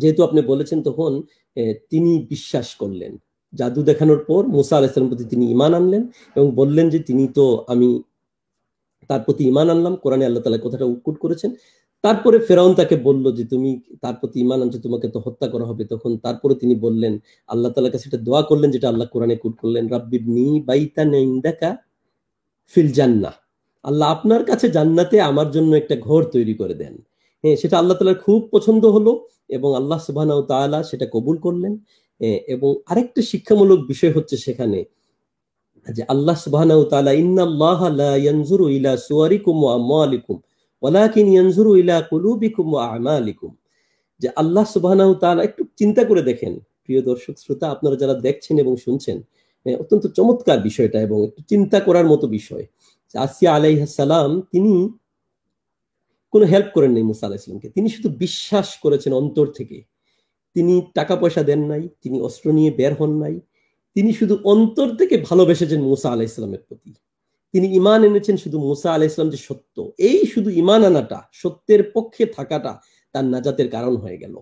যেহেতু আপনি বলেছেন তখন তিনি বিশ্বাস করলেন জাদু দেখানোর পর মুসা আলাইসালাম প্রতি তিনি ইমান আনলেন এবং বললেন যে তিনি তো আমি তার প্রতি ইমান আনলাম কোরআনে আল্লাহ তালা কথাটা উৎকুট করেছেন তারপরে ফেরাউন তাকে বলল যে তুমি তার প্রতি ইমান আনছো তোমাকে তো হত্যা করা হবে তখন তারপরে তিনি বললেন আল্লাহ তালা কাছে একটা দোয়া করলেন যেটা আল্লাহ কোরআনে কুট করলেন নি বাইতা নেইন্দাকা ফিল জান্না আল্লাহ আপনার কাছে জান্নাতে আমার জন্য একটা ঘর তৈরি করে দেন হ্যাঁ সেটা আল্লাহ তালার খুব পছন্দ হলো এবং আল্লাহ সুবাহ সেটা কবুল করলেন এবং আরেকটা শিক্ষামূলক বিষয় হচ্ছে সেখানে যে আল্লাহ সুবহানাহু তাআলা ইন্নাল্লাহ লা ইয়ানজুরু ইলা ওয়া আমওয়ালিকুম ওয়ালাকিন ইয়ানজুরু ইলা কুলুবিকুম ওয়া আমালিকুম যে আল্লাহ সুবহানাহু তাআলা একটু চিন্তা করে দেখেন প্রিয় দর্শক শ্রোতা আপনারা যারা দেখছেন এবং শুনছেন অত্যন্ত চমৎকার বিষয়টা এবং একটু চিন্তা করার মতো বিষয় আসিয়া আলাইহিস সালাম তিনি কোনো হেল্প করেন মুসা আলাইহিস সালামকে তিনি শুধু বিশ্বাস করেছেন অন্তর থেকে তিনি টাকা পয়সা দেন নাই তিনি অস্ত্র নিয়ে বের হন নাই তিনি শুধু অন্তর থেকে ভালোবেসেছেন মুসা আলাহ ইসলামের প্রতি তিনি ইমান এনেছেন শুধু মুসা আলাহ ইসলাম যে সত্য এই শুধু ইমান আনাটা সত্যের পক্ষে থাকাটা তার নাজাতের কারণ হয়ে গেল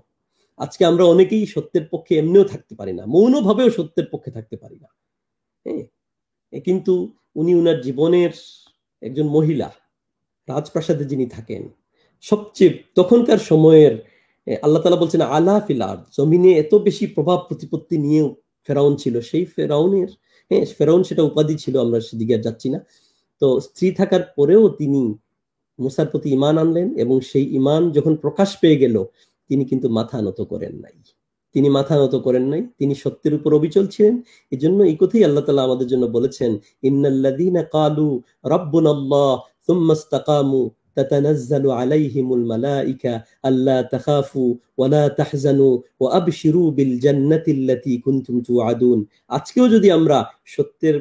আজকে আমরা অনেকেই সত্যের পক্ষে এমনিও থাকতে পারি না মৌনভাবেও সত্যের পক্ষে থাকতে পারি না হ্যাঁ কিন্তু উনি উনার জীবনের একজন মহিলা রাজপ্রাসাদে যিনি থাকেন সবচেয়ে তখনকার সময়ের আল্লাহ তালা বলছেন আলা ফিলার জমিনে এত বেশি প্রভাব প্রতিপত্তি নিয়ে ফেরাউন ছিল সেই ফেরাউনের হ্যাঁ ফেরাউন সেটা উপাধি ছিল আমরা সেদিকে আর যাচ্ছি না তো স্ত্রী থাকার পরেও তিনি মুসার প্রতি ইমান আনলেন এবং সেই ইমান যখন প্রকাশ পেয়ে গেল তিনি কিন্তু মাথা নত করেন নাই তিনি মাথা নত করেন নাই তিনি সত্যের উপর অবিচল ছিলেন এই জন্য এই কথাই আল্লাহ তালা আমাদের জন্য বলেছেন ইন্নাল্লাদিনা কালু রব্বুন আল্লাহ تتنزل عليهم الملائكة ألا تخافوا ولا تحزنوا وأبشروا بالجنة التي كنتم توعدون আজকেও যদি আমরা সত্যের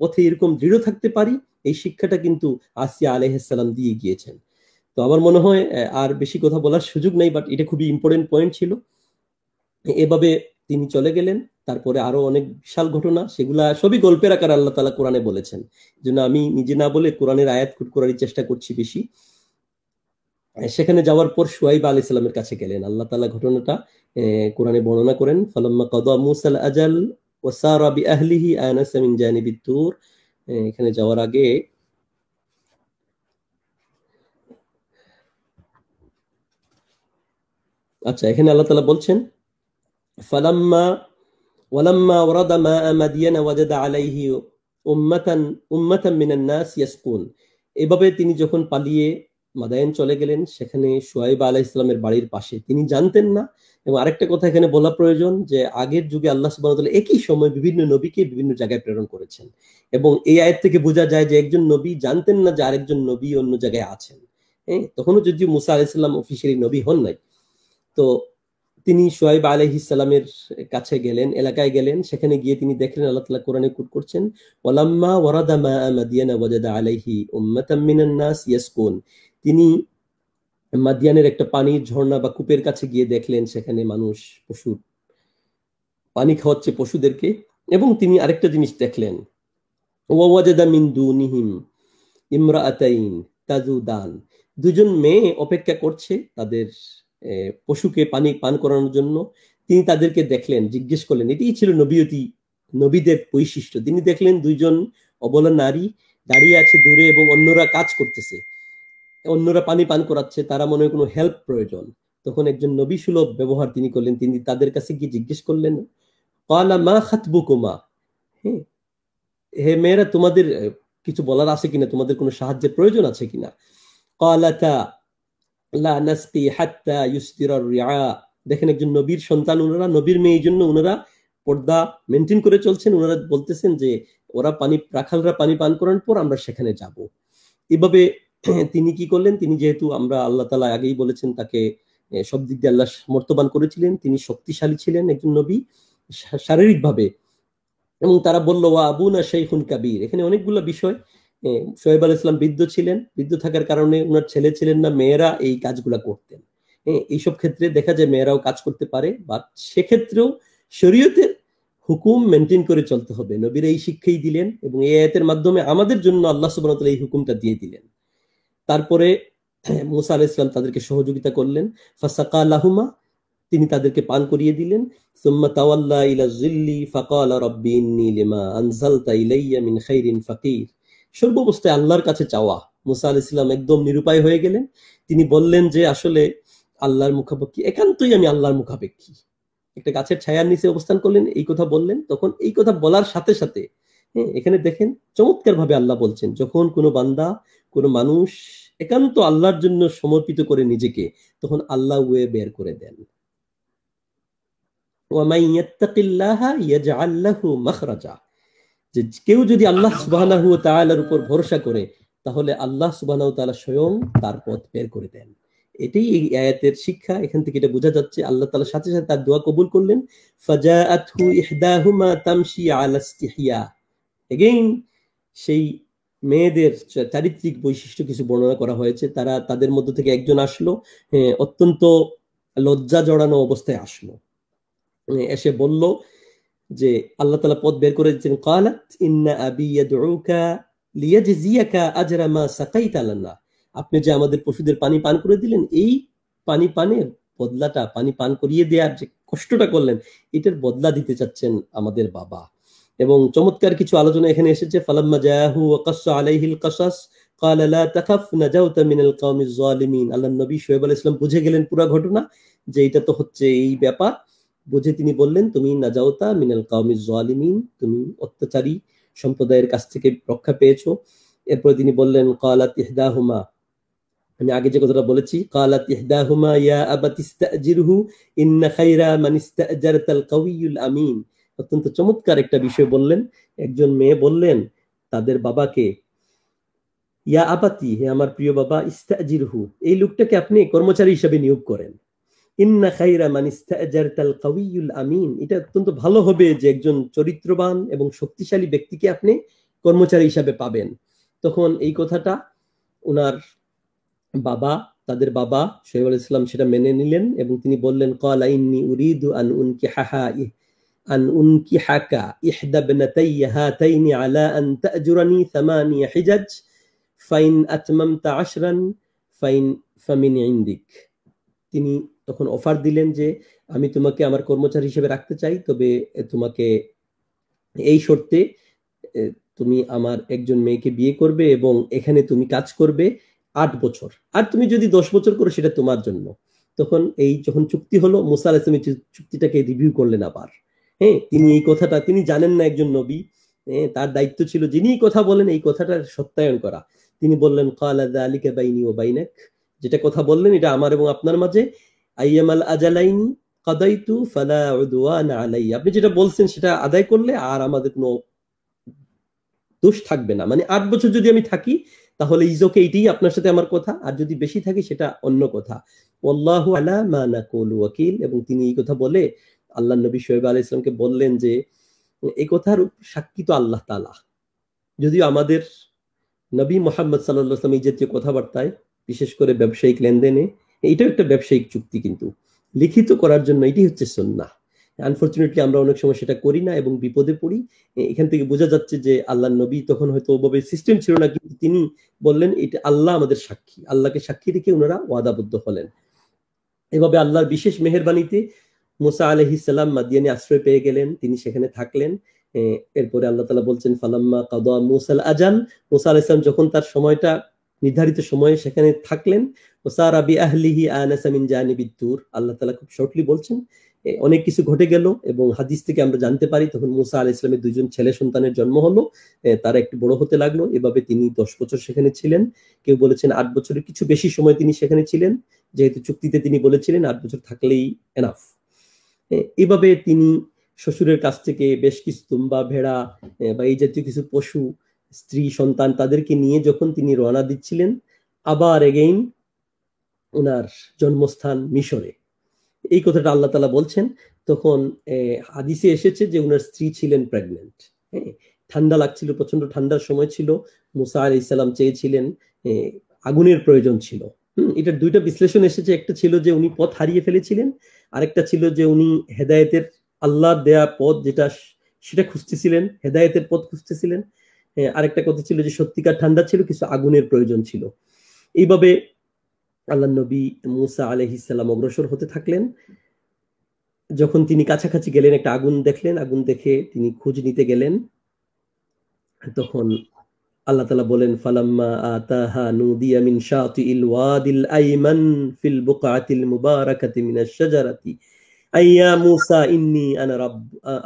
পথে এরকম দৃঢ় থাকতে পারি এই শিক্ষাটা কিন্তু আসিয়া আলাইহিসসালাম দিয়ে গিয়েছেন তো আমার মনে হয় আর বেশি কথা বলার সুযোগ নাই বাট এটা খুবই ইম্পর্টেন্ট পয়েন্ট ছিল এভাবে তিনি চলে গেলেন তারপরে আরো অনেক বিশাল ঘটনা সেগুলা সবই গল্পের আকার আল্লাহ তালা কোরআনে বলেছেন জন্য আমি নিজে না বলে কোরআনের আয়াত কুট করারই চেষ্টা করছি বেশি সেখানে যাওয়ার পর সোয়াইব আলি সাল্লামের কাছে গেলেন আল্লাহ তালা ঘটনাটা কোরআনে বর্ণনা করেন ফালাম্মা কদা মুসাল আজাল ওসারা আবি আহলিহি আয়নাসামিন জানিবি তুর এখানে যাওয়ার আগে আচ্ছা এখানে আল্লাহ তালা বলছেন فلما ولما ورد ماء مدين وجد عليه أمة أمة من الناس يسقون এভাবে তিনি যখন পালিয়ে মাদায়ন চলে গেলেন সেখানে সোয়াইব আলাহ ইসলামের বাড়ির পাশে তিনি জানতেন না এবং আরেকটা কথা এখানে বলা প্রয়োজন যে আগের যুগে আল্লাহ সুবাহ একই সময় বিভিন্ন নবীকে বিভিন্ন জায়গায় প্রেরণ করেছেন এবং এই আয়ের থেকে বোঝা যায় যে একজন নবী জানতেন না যে আরেকজন নবী অন্য জায়গায় আছেন হ্যাঁ তখনও যদি মুসা আলাহ অফিসিয়ালি নবী হন নাই তো তিনি সোয়াইব আলহ ইসলামের কাছে গেলেন এলাকায় গেলেন সেখানে গিয়ে তিনি দেখলেন আল্লাহ তালা কোরআনে কুট করছেন ওয়ালাম্মা ওয়ারাদা মা মাদিয়ানা ওয়াজাদা আলাইহি উম্মাতামিনান্নাস ইয়াসকুন তিনি মাদিয়ানের একটা পানির ঝর্ণা বা কূপের কাছে গিয়ে দেখলেন সেখানে মানুষ পশু পানি খাওয়াচ্ছে পশুদেরকে এবং তিনি আরেকটা জিনিস দেখলেন নিহিম ইমরা দুনিহিম তাজু দান দুজন মেয়ে অপেক্ষা করছে তাদের পশুকে পানি পান করানোর জন্য তিনি তাদেরকে দেখলেন জিজ্ঞেস করলেন এটিই ছিল নবীয়তি নবীদের বৈশিষ্ট্য তিনি দেখলেন দুইজন অবলা নারী দাঁড়িয়ে আছে দূরে এবং অন্যরা কাজ করতেছে অন্যরা পানি পান করাচ্ছে তারা মনে হয় কোনো হেল্প প্রয়োজন তখন একজন নবী সুলভ ব্যবহার তিনি করলেন তিনি তাদের কাছে গিয়ে জিজ্ঞেস করলেন কালা মা খাতবু কোমা হ্যাঁ হে মেয়েরা তোমাদের কিছু বলার আছে কিনা তোমাদের কোনো সাহায্যের প্রয়োজন আছে কিনা তা দেখেন একজন নবীর সন্তান উনারা নবীর মেয়ে জন্য উনারা পর্দা মেনটেন করে চলছেন ওনারা বলতেছেন যে ওরা পানি রাখালরা পানি পান করার পর আমরা সেখানে যাব এভাবে তিনি কি করলেন তিনি যেহেতু আমরা আল্লাহ তালা আগেই বলেছেন তাকে সব দিক দিয়ে আল্লাহ সমর্থবান করেছিলেন তিনি শক্তিশালী ছিলেন একজন নবী শারীরিকভাবে এবং তারা বললো ওয়া আবু না শেখুন কাবির এখানে অনেকগুলো বিষয় শোয়েব আল ইসলাম বৃদ্ধ ছিলেন বৃদ্ধ থাকার কারণে ওনার ছেলে ছিলেন না মেয়েরা এই কাজগুলা করতেন হ্যাঁ এইসব ক্ষেত্রে দেখা যায় মেয়েরাও কাজ করতে পারে বা সেক্ষেত্রেও শরীয়তের হুকুম মেনটেন করে চলতে হবে নবীর এই শিক্ষাই দিলেন এবং এই আয়াতের মাধ্যমে আমাদের জন্য আল্লাহ সুবাহতাল এই হুকুমটা দিয়ে দিলেন তারপরে মুসা আল ইসলাম তাদেরকে সহযোগিতা করলেন ফাসাকা আল্লাহুমা তিনি তাদেরকে পান করিয়ে দিলেন সুম্মা তাওয়াল্লা ইলা জিল্লি ফাকালা রব্বি লিমা আনজালতা ইলাইয়া মিন খাইরিন ফাকির সর্বাবস্থায় আল্লাহর কাছে চাওয়া মুসা আল ইসলাম একদম নিরুপায় হয়ে গেলেন তিনি বললেন যে আসলে আল্লাহর মুখাপেক্ষী একান্তই আমি আল্লাহর মুখাপেক্ষী একটা গাছের ছায়ার নিচে অবস্থান করলেন এই কথা বললেন তখন এই কথা বলার সাথে সাথে হ্যাঁ এখানে দেখেন চমৎকার ভাবে আল্লাহ বলছেন যখন কোনো বান্দা কোনো মানুষ একান্ত আল্লাহর জন্য সমর্পিত করে নিজেকে তখন আল্লাহ ওয়ে বের করে দেন ওয়ামাই ইয়াত্তাকিল্লাহা ইয়াজআল মাখরাজা যে কেউ যদি আল্লাহ সুবাহ উপর ভরসা করে তাহলে আল্লাহ সুবাহ স্বয়ং তার পথ বের করে দেন এটাই এই আয়াতের শিক্ষা এখান থেকে এটা বোঝা যাচ্ছে আল্লাহ তালার সাথে সাথে তার দোয়া কবুল করলেন সেই মেয়েদের চারিত্রিক বৈশিষ্ট্য কিছু বর্ণনা করা হয়েছে তারা তাদের মধ্য থেকে একজন আসলো হ্যাঁ, অত্যন্ত লজ্জা জড়ানো অবস্থায় আসলো এসে বলল যে আল্লাহ তালা পথ বের করে দিচ্ছেন কালাত ইন্না আপনি যে আমাদের পশুদের পানি পান করে দিলেন এই পানি পানের বদলাটা পানি পান করিয়ে দেওয়ার যে কষ্টটা করলেন এটার বদলা দিতে চাচ্ছেন আমাদের বাবা এবং চমৎকার কিছু আলোচনা এখানে এসেছে ফালাম্মা জাহু ওয়াকাস আলাইহিল কাসাস قال لا আল্লাহ নবী শোয়েব আলাইহিস বুঝে গেলেন পুরো ঘটনা যে এটা তো হচ্ছে এই ব্যাপার বুঝে তিনি বললেন তুমি না যাওতা মিনাল কাউমি জালিমিন তুমি অত্যাচারী সম্প্রদায়ের কাছ থেকে রক্ষা পেয়েছো এরপরে তিনি বললেন কালাত ইহদাহুমা আমি আগে যে কথাটা বলেছি ইয়া ইন্না খাইরা আমিন অত্যন্ত চমৎকার একটা বিষয় বললেন একজন মেয়ে বললেন তাদের বাবাকে ইয়া আবাতি হে আমার প্রিয় বাবা ইস্তাজিরহু এই লোকটাকে আপনি কর্মচারী হিসেবে নিয়োগ করেন ইন্না খাইরা মানিস্তাজারতাল কাউইউল আমিন এটা অত্যন্ত ভালো হবে যে একজন চরিত্রবান এবং শক্তিশালী ব্যক্তিকে আপনি কর্মচারী হিসাবে পাবেন তখন এই কথাটা ওনার বাবা তাদের বাবা শহীব আল ইসলাম সেটা মেনে নিলেন এবং তিনি বললেন কলা ইন্নি উরিদু আন উনকি হাহা আন উনকি হাকা ইহদা বেনাতাইয়া হাতাইনি আলা আন তাজুরানি সামানি হেজাজ ফাইন আতমামতা আশরান ফাইন ফামিন ইন্দিক তিনি তখন অফার দিলেন যে আমি তোমাকে আমার কর্মচারী হিসেবে রাখতে চাই তবে তোমাকে এই শর্তে তুমি আমার একজন মেয়েকে বিয়ে করবে এবং এখানে তুমি কাজ করবে আট বছর আর তুমি যদি দশ বছর করো সেটা তোমার জন্য তখন এই যখন চুক্তি হলো মোসা আলাইসলাম চুক্তিটাকে রিভিউ করলেন আবার হ্যাঁ তিনি এই কথাটা তিনি জানেন না একজন নবী হ্যাঁ তার দায়িত্ব ছিল যিনি কথা বলেন এই কথাটা সত্যায়ন করা তিনি বললেন কালাদা আলিকা বাইনি ও বাইনাক যেটা কথা বললেন এটা আমার এবং আপনার মাঝে আইয়ামাল আজালাইনি কাদাইতু ফালা উদওয়ান আলাইয়া আপনি যেটা বলছেন সেটা আদায় করলে আর আমাদের কোনো দোষ থাকবে না মানে আট বছর যদি আমি থাকি তাহলে ইজোকে এটাই আপনার সাথে আমার কথা আর যদি বেশি থাকে সেটা অন্য কথা আল্লাহ আলা মানা কোল ওয়াকিল এবং তিনি এই কথা বলে আল্লাহ নবী শোয়েব আলাহ ইসলামকে বললেন যে এই কথার সাক্ষী তো আল্লাহ তালা যদিও আমাদের নবী মোহাম্মদ সাল্লাহ ইসলাম এই জাতীয় কথাবার্তায় বিশেষ করে ব্যবসায়িক লেনদেনে এটাও একটা ব্যবসায়িক চুক্তি কিন্তু লিখিত করার জন্য এটি হচ্ছে সন্না আনফর্চুনেটলি আমরা অনেক সময় সেটা করি না এবং বিপদে পড়ি এখান থেকে বোঝা যাচ্ছে যে আল্লাহ নবী তখন হয়তো ওভাবে সিস্টেম ছিল না কিন্তু তিনি বললেন এটা আল্লাহ আমাদের সাক্ষী আল্লাহকে সাক্ষী রেখে ওনারা ওয়াদাবদ্ধ হলেন এভাবে আল্লাহর বিশেষ মেহরবানিতে মুসা সাল্লাম মাদিয়ানি আশ্রয় পেয়ে গেলেন তিনি সেখানে থাকলেন এরপরে আল্লাহ তালা বলছেন ফালাম্মা কাদা মুসাল আজান মুসা আলহিসাম যখন তার সময়টা নির্ধারিত সময়ে সেখানে থাকলেন ও সার আবি আহলিহি আনাসামিন জাহানিবিদ্দুর আল্লাহ তালা খুব শর্টলি বলছেন অনেক কিছু ঘটে গেল এবং হাদিস থেকে আমরা জানতে পারি তখন মুসা আল ইসলামের দুজন ছেলে সন্তানের জন্ম হলো তারা একটু বড় হতে লাগলো এভাবে তিনি দশ বছর সেখানে ছিলেন কেউ বলেছেন আট বছরের কিছু বেশি সময় তিনি সেখানে ছিলেন যেহেতু চুক্তিতে তিনি বলেছিলেন আট বছর থাকলেই এনাফ এভাবে তিনি শ্বশুরের কাছ থেকে বেশ কিছু তুম্বা ভেড়া বা এই জাতীয় কিছু পশু স্ত্রী সন্তান তাদেরকে নিয়ে যখন তিনি রওনা দিচ্ছিলেন আবার এগেইন ওনার জন্মস্থান মিশরে এই কথাটা আল্লাহ তালা বলছেন তখন হাদিসে এসেছে যে ওনার স্ত্রী ছিলেন প্রেগনেন্ট হ্যাঁ ঠান্ডা লাগছিল প্রচন্ড ঠান্ডার সময় ছিল মুসা আলি ইসালাম চেয়েছিলেন আগুনের প্রয়োজন ছিল হম এটার দুইটা বিশ্লেষণ এসেছে একটা ছিল যে উনি পথ হারিয়ে ফেলেছিলেন আরেকটা ছিল যে উনি হেদায়েতের আল্লাহ দেয়া পথ যেটা সেটা খুঁজতেছিলেন হেদায়েতের পথ খুঁজতেছিলেন হ্যাঁ, আরেকটা কথা ছিল যে সত্যিকার ঠান্ডা ছিল কিছু আগুনের প্রয়োজন ছিল এইভাবে আল্লাহ নবী মুসা আলহিসাল্লাম অগ্রসর হতে থাকলেন যখন তিনি কাছাকাছি গেলেন একটা আগুন দেখলেন আগুন দেখে তিনি খোঁজ নিতে গেলেন তখন আল্লাহ তালা বলেন ফালাম্মা আতাহা নুদিয়া মিন শাতি ইল ওয়াদিল আইমান ফিল বুকাতিল মুবারাকাতি মিনাশ শাজারাতি আইয়া মুসা ইন্নি আনা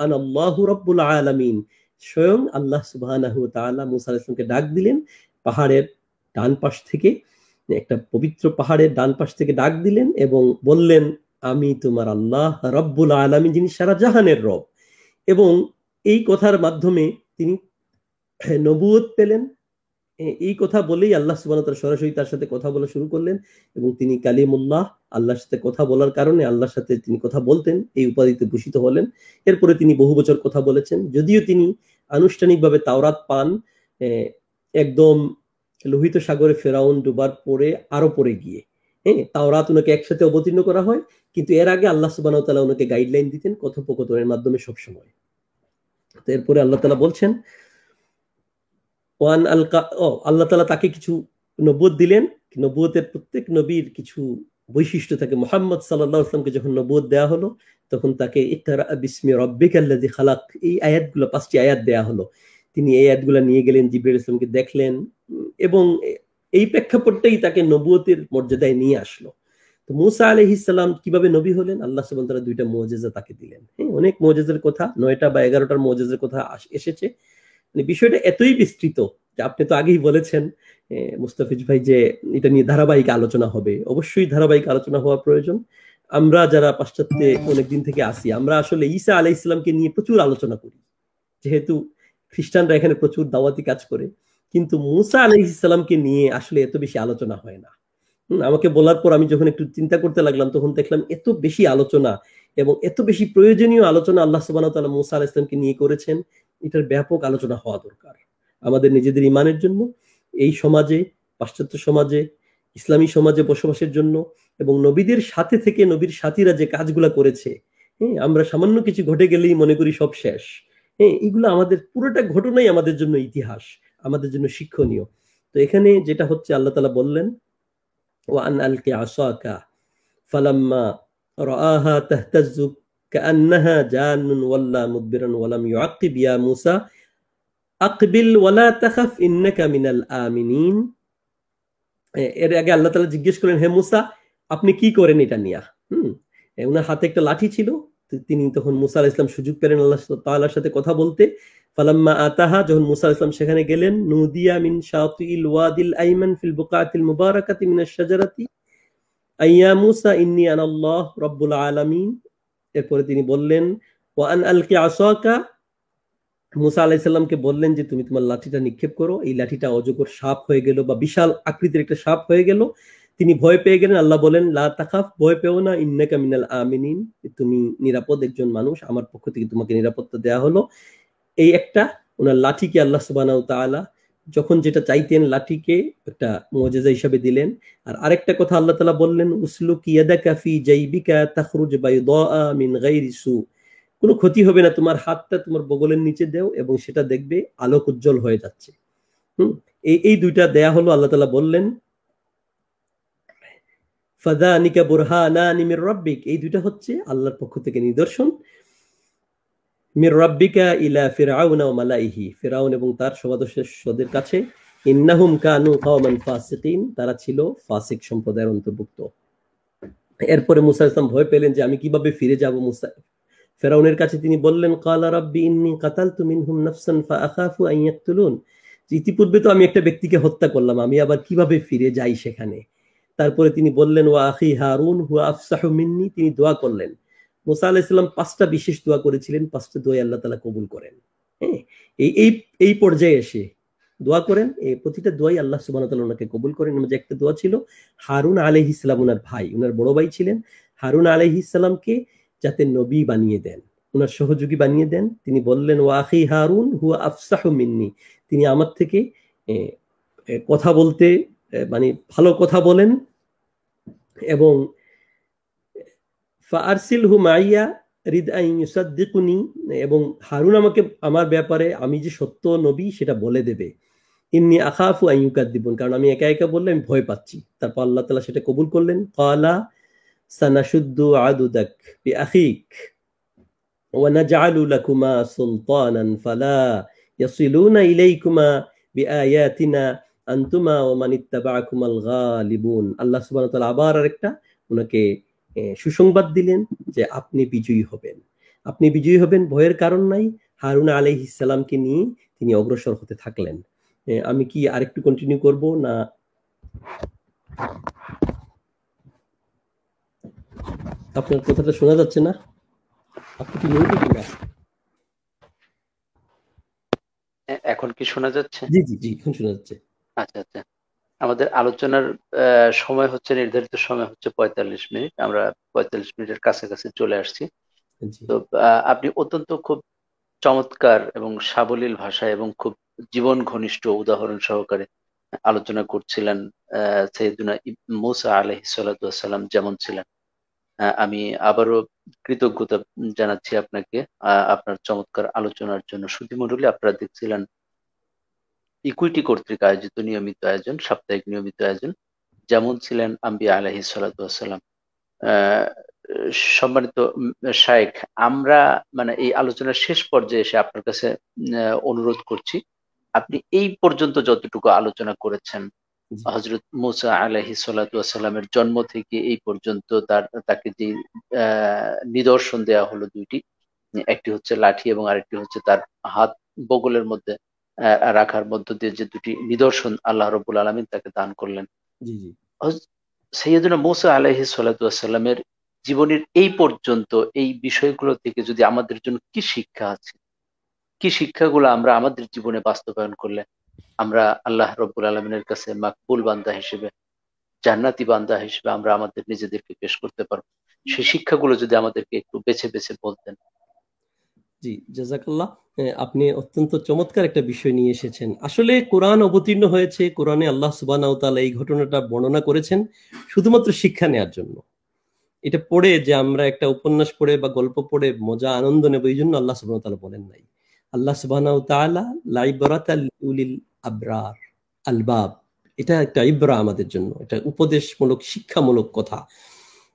আনা আল্লাহু রাব্বুল আলামিন স্বয়ং আল্লাহ সুবাহ মুসা আলাইসলামকে ডাক দিলেন পাহাড়ের ডান পাশ থেকে একটা পবিত্র পাহাড়ের ডান পাশ থেকে ডাক দিলেন এবং বললেন আমি তোমার আল্লাহ রব্বুল আলমী যিনি সারা জাহানের রব এবং এই কথার মাধ্যমে তিনি নবুয়ত পেলেন এই কথা বলেই আল্লাহ সুবাহ সরাসরি তার সাথে কথা বলা শুরু করলেন এবং তিনি কালিমুল্লাহ আল্লাহর সাথে কথা বলার কারণে আল্লাহর সাথে তিনি কথা বলতেন এই উপাধিতে ভূষিত হলেন এরপরে তিনি বহু বছর কথা বলেছেন যদিও তিনি আনুষ্ঠানিকভাবে তাওরাত পান একদম লোহিত সাগরে ফেরাউন ডুবার পরে আরো পরে গিয়ে হ্যাঁ তাওরাত ওনাকে একসাথে অবতীর্ণ করা হয় কিন্তু এর আগে আল্লাহ সুবাহ তালা ওনাকে গাইডলাইন দিতেন কথোপকথনের মাধ্যমে সবসময় তো এরপরে আল্লাহ তালা বলছেন ওয়ান আল ও আল্লাহ তালা তাকে কিছু নব্বত দিলেন নব্বতের প্রত্যেক নবীর কিছু বৈশিষ্ট্য থাকে মোহাম্মদ সাল্লাহ ইসলামকে যখন নবোধ দেওয়া হলো তখন তাকে রব্বিক আল্লাদি খালাক এই আয়াতগুলো পাঁচটি আয়াত দেয়া হলো তিনি এই আয়াতগুলো নিয়ে গেলেন জিবির ইসলামকে দেখলেন এবং এই প্রেক্ষাপটটাই তাকে নবুয়তের মর্যাদায় নিয়ে আসলো তো মুসা আলহ ইসলাম কিভাবে নবী হলেন আল্লাহ তারা দুইটা মোজেজা তাকে দিলেন হ্যাঁ অনেক মোজেজের কথা নয়টা বা এগারোটার মোজেজের কথা এসেছে মানে বিষয়টা এতই বিস্তৃত যে আপনি তো আগেই বলেছেন মুস্তাফিজ ভাই যে এটা নিয়ে ধারাবাহিক আলোচনা হবে অবশ্যই ধারাবাহিক আলোচনা হওয়া প্রয়োজন আমরা যারা পাশ্চাত্যে অনেকদিন থেকে আসি আমরা আসলে ঈসা আলাই ইসলামকে নিয়ে প্রচুর আলোচনা করি যেহেতু খ্রিস্টানরা এখানে প্রচুর দাওয়াতি কাজ করে কিন্তু মুসা আলাই ইসলামকে নিয়ে আসলে এত বেশি আলোচনা হয় না আমাকে বলার পর আমি যখন একটু চিন্তা করতে লাগলাম তখন দেখলাম এত বেশি আলোচনা এবং এত বেশি প্রয়োজনীয় আলোচনা আল্লাহ সুবাহ মুসা আলাহ ইসলামকে নিয়ে করেছেন এটার ব্যাপক আলোচনা হওয়া দরকার আমাদের নিজেদের ইমানের জন্য এই সমাজে পাশ্চাত্য সমাজে ইসলামী সমাজে বসবাসের জন্য এবং নবীদের সাথে থেকে নবীর সাথীরা যে কাজগুলা করেছে হ্যাঁ আমরা সামান্য কিছু ঘটে গেলেই মনে করি সব শেষ হ্যাঁ এগুলো আমাদের পুরোটা ঘটনাই আমাদের জন্য ইতিহাস আমাদের জন্য শিক্ষণীয় তো এখানে যেটা হচ্ছে আল্লাহ তালা বললেন ও আন আলকে আসা ফালাম্মা রাহা তাহতাজুক كأنها جان ولا مدبرا ولم يعقب يا موسى أقبل ولا تخف إنك من الآمنين এর আগে আল্লাহ তালা জিজ্ঞেস হে মুসা আপনি কি করেন এটা নিয়া হাতে একটা লাঠি ছিল তিনি তখন মুসা আল ইসলাম সুযোগ পেলেন আল্লাহ তাল্লাহার সাথে কথা বলতে ফালাম্মা আতাহা যখন মুসা ইসলাম সেখানে গেলেন নুদিয়া মিন শাতিল ওয়াদিল আইমান ফিল বুকাতিল মুবারাকাতি মিনাশ শাজারাতি আইয়া মুসা ইন্নি আনাল্লাহ রব্বুল আলামিন এরপরে তিনি বললেন ওয়ান আল কে আসকা মুসা আলাহি সাল্লামকে বললেন যে তুমি তোমার লাঠিটা নিক্ষেপ করো এই লাঠিটা অজগর সাপ হয়ে গেল বা বিশাল আকৃতির একটা সাপ হয়ে গেল তিনি ভয় পেয়ে গেলেন আল্লাহ বলেন লা তাকাফ ভয় পেও না ইন্নাকা মিনাল আমিনিন তুমি নিরাপদ একজন মানুষ আমার পক্ষ থেকে তোমাকে নিরাপত্তা দেয়া হলো এই একটা ওনার লাঠি কি আল্লাহ সুবাহ তাআলা যখন যেটা চাইতেন লাঠিকে একটা মজেজা হিসাবে দিলেন আর আরেকটা কথা আল্লাহ তালা বললেন উসলু কিয়াদা কাফি জাইবিকা তাখরুজ মিন গাইরিসু কোনো ক্ষতি হবে না তোমার হাতটা তোমার বগলের নিচে দেও এবং সেটা দেখবে আলোক উজ্জ্বল হয়ে যাচ্ছে হুম এই এই দুইটা দেয়া হলো আল্লাহ তালা বললেন ফাদা নিকা বুরহা না নিমের রব্বিক এই দুইটা হচ্ছে আল্লাহর পক্ষ থেকে নিদর্শন মির রব্বিকা ইলা ফিরাউন ও মালাইহি ফিরাউন এবং তার সমাদস্যদের কাছে ইন্নাহুম কানু কওমান ফাসিকিন তারা ছিল ফাসিক সম্প্রদায়ের অন্তর্ভুক্ত এরপরে মুসা ইসলাম ভয় পেলেন যে আমি কিভাবে ফিরে যাব মুসা ফেরাউনের কাছে তিনি বললেন কালা রাব্বি ইন্নি কাতালতু মিনহুম নাফসান ফা আখাফু আন ইয়াকতুলুন ইতিপূর্বে তো আমি একটা ব্যক্তিকে হত্যা করলাম আমি আবার কিভাবে ফিরে যাই সেখানে তারপরে তিনি বললেন ওয়া আখি হারুন হুয়া আফসাহু মিন্নি তিনি দোয়া করলেন মোসা ইসলাম পাঁচটা বিশেষ দোয়া করেছিলেন পাঁচটা দোয়া আল্লাহ তালা কবুল করেন হ্যাঁ এই এই পর্যায়ে এসে দোয়া করেন প্রতিটা দোয়াই আল্লাহ সুবাহ ওনাকে কবুল করেন যে একটা দোয়া ছিল হারুন আলহ ইসলাম ওনার ভাই ওনার বড় ভাই ছিলেন হারুন আলহ ইসলামকে যাতে নবী বানিয়ে দেন ওনার সহযোগী বানিয়ে দেন তিনি বললেন ওয়াহি হারুন হুয়া আফসাহ মিন্নি তিনি আমার থেকে কথা বলতে মানে ভালো কথা বলেন এবং এবং হারুন আমাকে আমার ব্যাপারে আমি যে সত্য নবী সেটা বলে দেবে ইন্নি আখাফু দিবন কারণ আমি একা একা বললে আমি ভয় পাচ্ছি তারপর আল্লাহ তালা সেটা কবুল করলেন কালা সানাশুদ্দু আদুদাক বি আখিক ونجعل لكما سلطانا فلا يصلون إليكما আন্তুমা ও ومن اتبعكما الغالبون الله سبحانه وتعالى আবার আরেকটা উনাকে সুসংবাদ দিলেন যে আপনি বিজয়ী হবেন আপনি বিজয়ী হবেন ভয়ের কারণ নাই হারুন আলহ ইসালামকে নিয়ে তিনি অগ্রসর হতে থাকলেন আমি কি আরেকটু কন্টিনিউ করব না আপনার কথাটা শোনা যাচ্ছে না আপনি কি এখন কি শোনা যাচ্ছে জি জি জি এখন শোনা যাচ্ছে আচ্ছা আচ্ছা আমাদের আলোচনার সময় হচ্ছে নির্ধারিত সময় হচ্ছে পঁয়তাল্লিশ মিনিট আমরা পঁয়তাল্লিশ মিনিটের কাছাকাছি চলে আসছি তো আপনি অত্যন্ত খুব চমৎকার এবং সাবলীল ভাষা এবং খুব জীবন ঘনিষ্ঠ উদাহরণ সহকারে আলোচনা করছিলেন সৈয়দুনা মুসা আলহ সালাম যেমন ছিলেন আমি আবারও কৃতজ্ঞতা জানাচ্ছি আপনাকে আপনার চমৎকার আলোচনার জন্য শ্রুতিমণ্ডলী আপনারা দেখছিলেন ইকুইটি কর্তৃক আয়োজিত নিয়মিত আয়োজন সাপ্তাহিক নিয়মিত আয়োজন যেমন ছিলেন আম্বি আলহি সালাতাম সম্মানিত শায়েখ আমরা মানে এই আলোচনার শেষ পর্যায়ে এসে আপনার কাছে অনুরোধ করছি আপনি এই পর্যন্ত যতটুকু আলোচনা করেছেন হজরত মুসা আলহি সালাতামের জন্ম থেকে এই পর্যন্ত তার তাকে যে নিদর্শন দেয়া হলো দুইটি একটি হচ্ছে লাঠি এবং আরেকটি হচ্ছে তার হাত বগলের মধ্যে রাখার মধ্য দিয়ে যে দুটি নিদর্শন আল্লাহ রবুল আলমিন তাকে দান করলেন সৈয়দুল মৌসা আলহি সাল্লামের জীবনের এই পর্যন্ত এই বিষয়গুলো থেকে যদি আমাদের জন্য কি শিক্ষা আছে কি শিক্ষাগুলো আমরা আমাদের জীবনে বাস্তবায়ন করলে আমরা আল্লাহ রব্বুল আলমিনের কাছে মাকবুল বান্দা হিসেবে জান্নাতি বান্দা হিসেবে আমরা আমাদের নিজেদেরকে পেশ করতে পারবো সেই শিক্ষাগুলো যদি আমাদেরকে একটু বেছে বেছে বলতেন জি জাজাকাল্লাহ আপনি অত্যন্ত চমৎকার একটা বিষয় নিয়ে এসেছেন আসলে কোরআন অবতীর্ণ হয়েছে কোরআনে আল্লাহ সুবানাউতালা এই ঘটনাটা বর্ণনা করেছেন শুধুমাত্র শিক্ষা নেওয়ার জন্য এটা পড়ে যে আমরা একটা উপন্যাস পড়ে বা গল্প পড়ে মজা আনন্দ নেব এই জন্য আল্লাহ সুবাহতালা বলেন নাই আল্লাহ সুবাহানাউতালা লাইবরাত উলিল আবরার আলবাব এটা একটা ইব্রা আমাদের জন্য এটা উপদেশমূলক শিক্ষামূলক কথা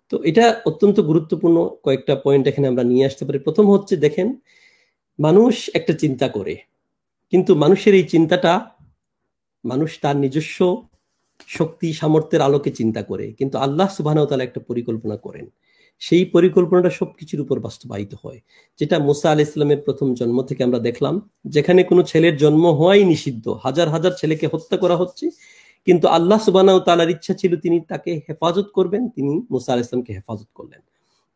তো এটা অত্যন্ত গুরুত্বপূর্ণ কয়েকটা পয়েন্ট এখানে আমরা নিয়ে আসতে পারি প্রথম হচ্ছে দেখেন মানুষ একটা চিন্তা করে কিন্তু মানুষের এই চিন্তাটা মানুষ তার নিজস্ব শক্তি সামর্থ্যের আলোকে চিন্তা করে কিন্তু আল্লাহ তালা একটা পরিকল্পনা করেন সেই পরিকল্পনাটা সবকিছুর উপর বাস্তবায়িত হয় যেটা মুসা আল ইসলামের প্রথম জন্ম থেকে আমরা দেখলাম যেখানে কোনো ছেলের জন্ম হওয়াই নিষিদ্ধ হাজার হাজার ছেলেকে হত্যা করা হচ্ছে কিন্তু আল্লাহ সুবাহ তালার ইচ্ছা ছিল তিনি তাকে হেফাজত করবেন তিনি মুসা আল ইসলামকে হেফাজত করলেন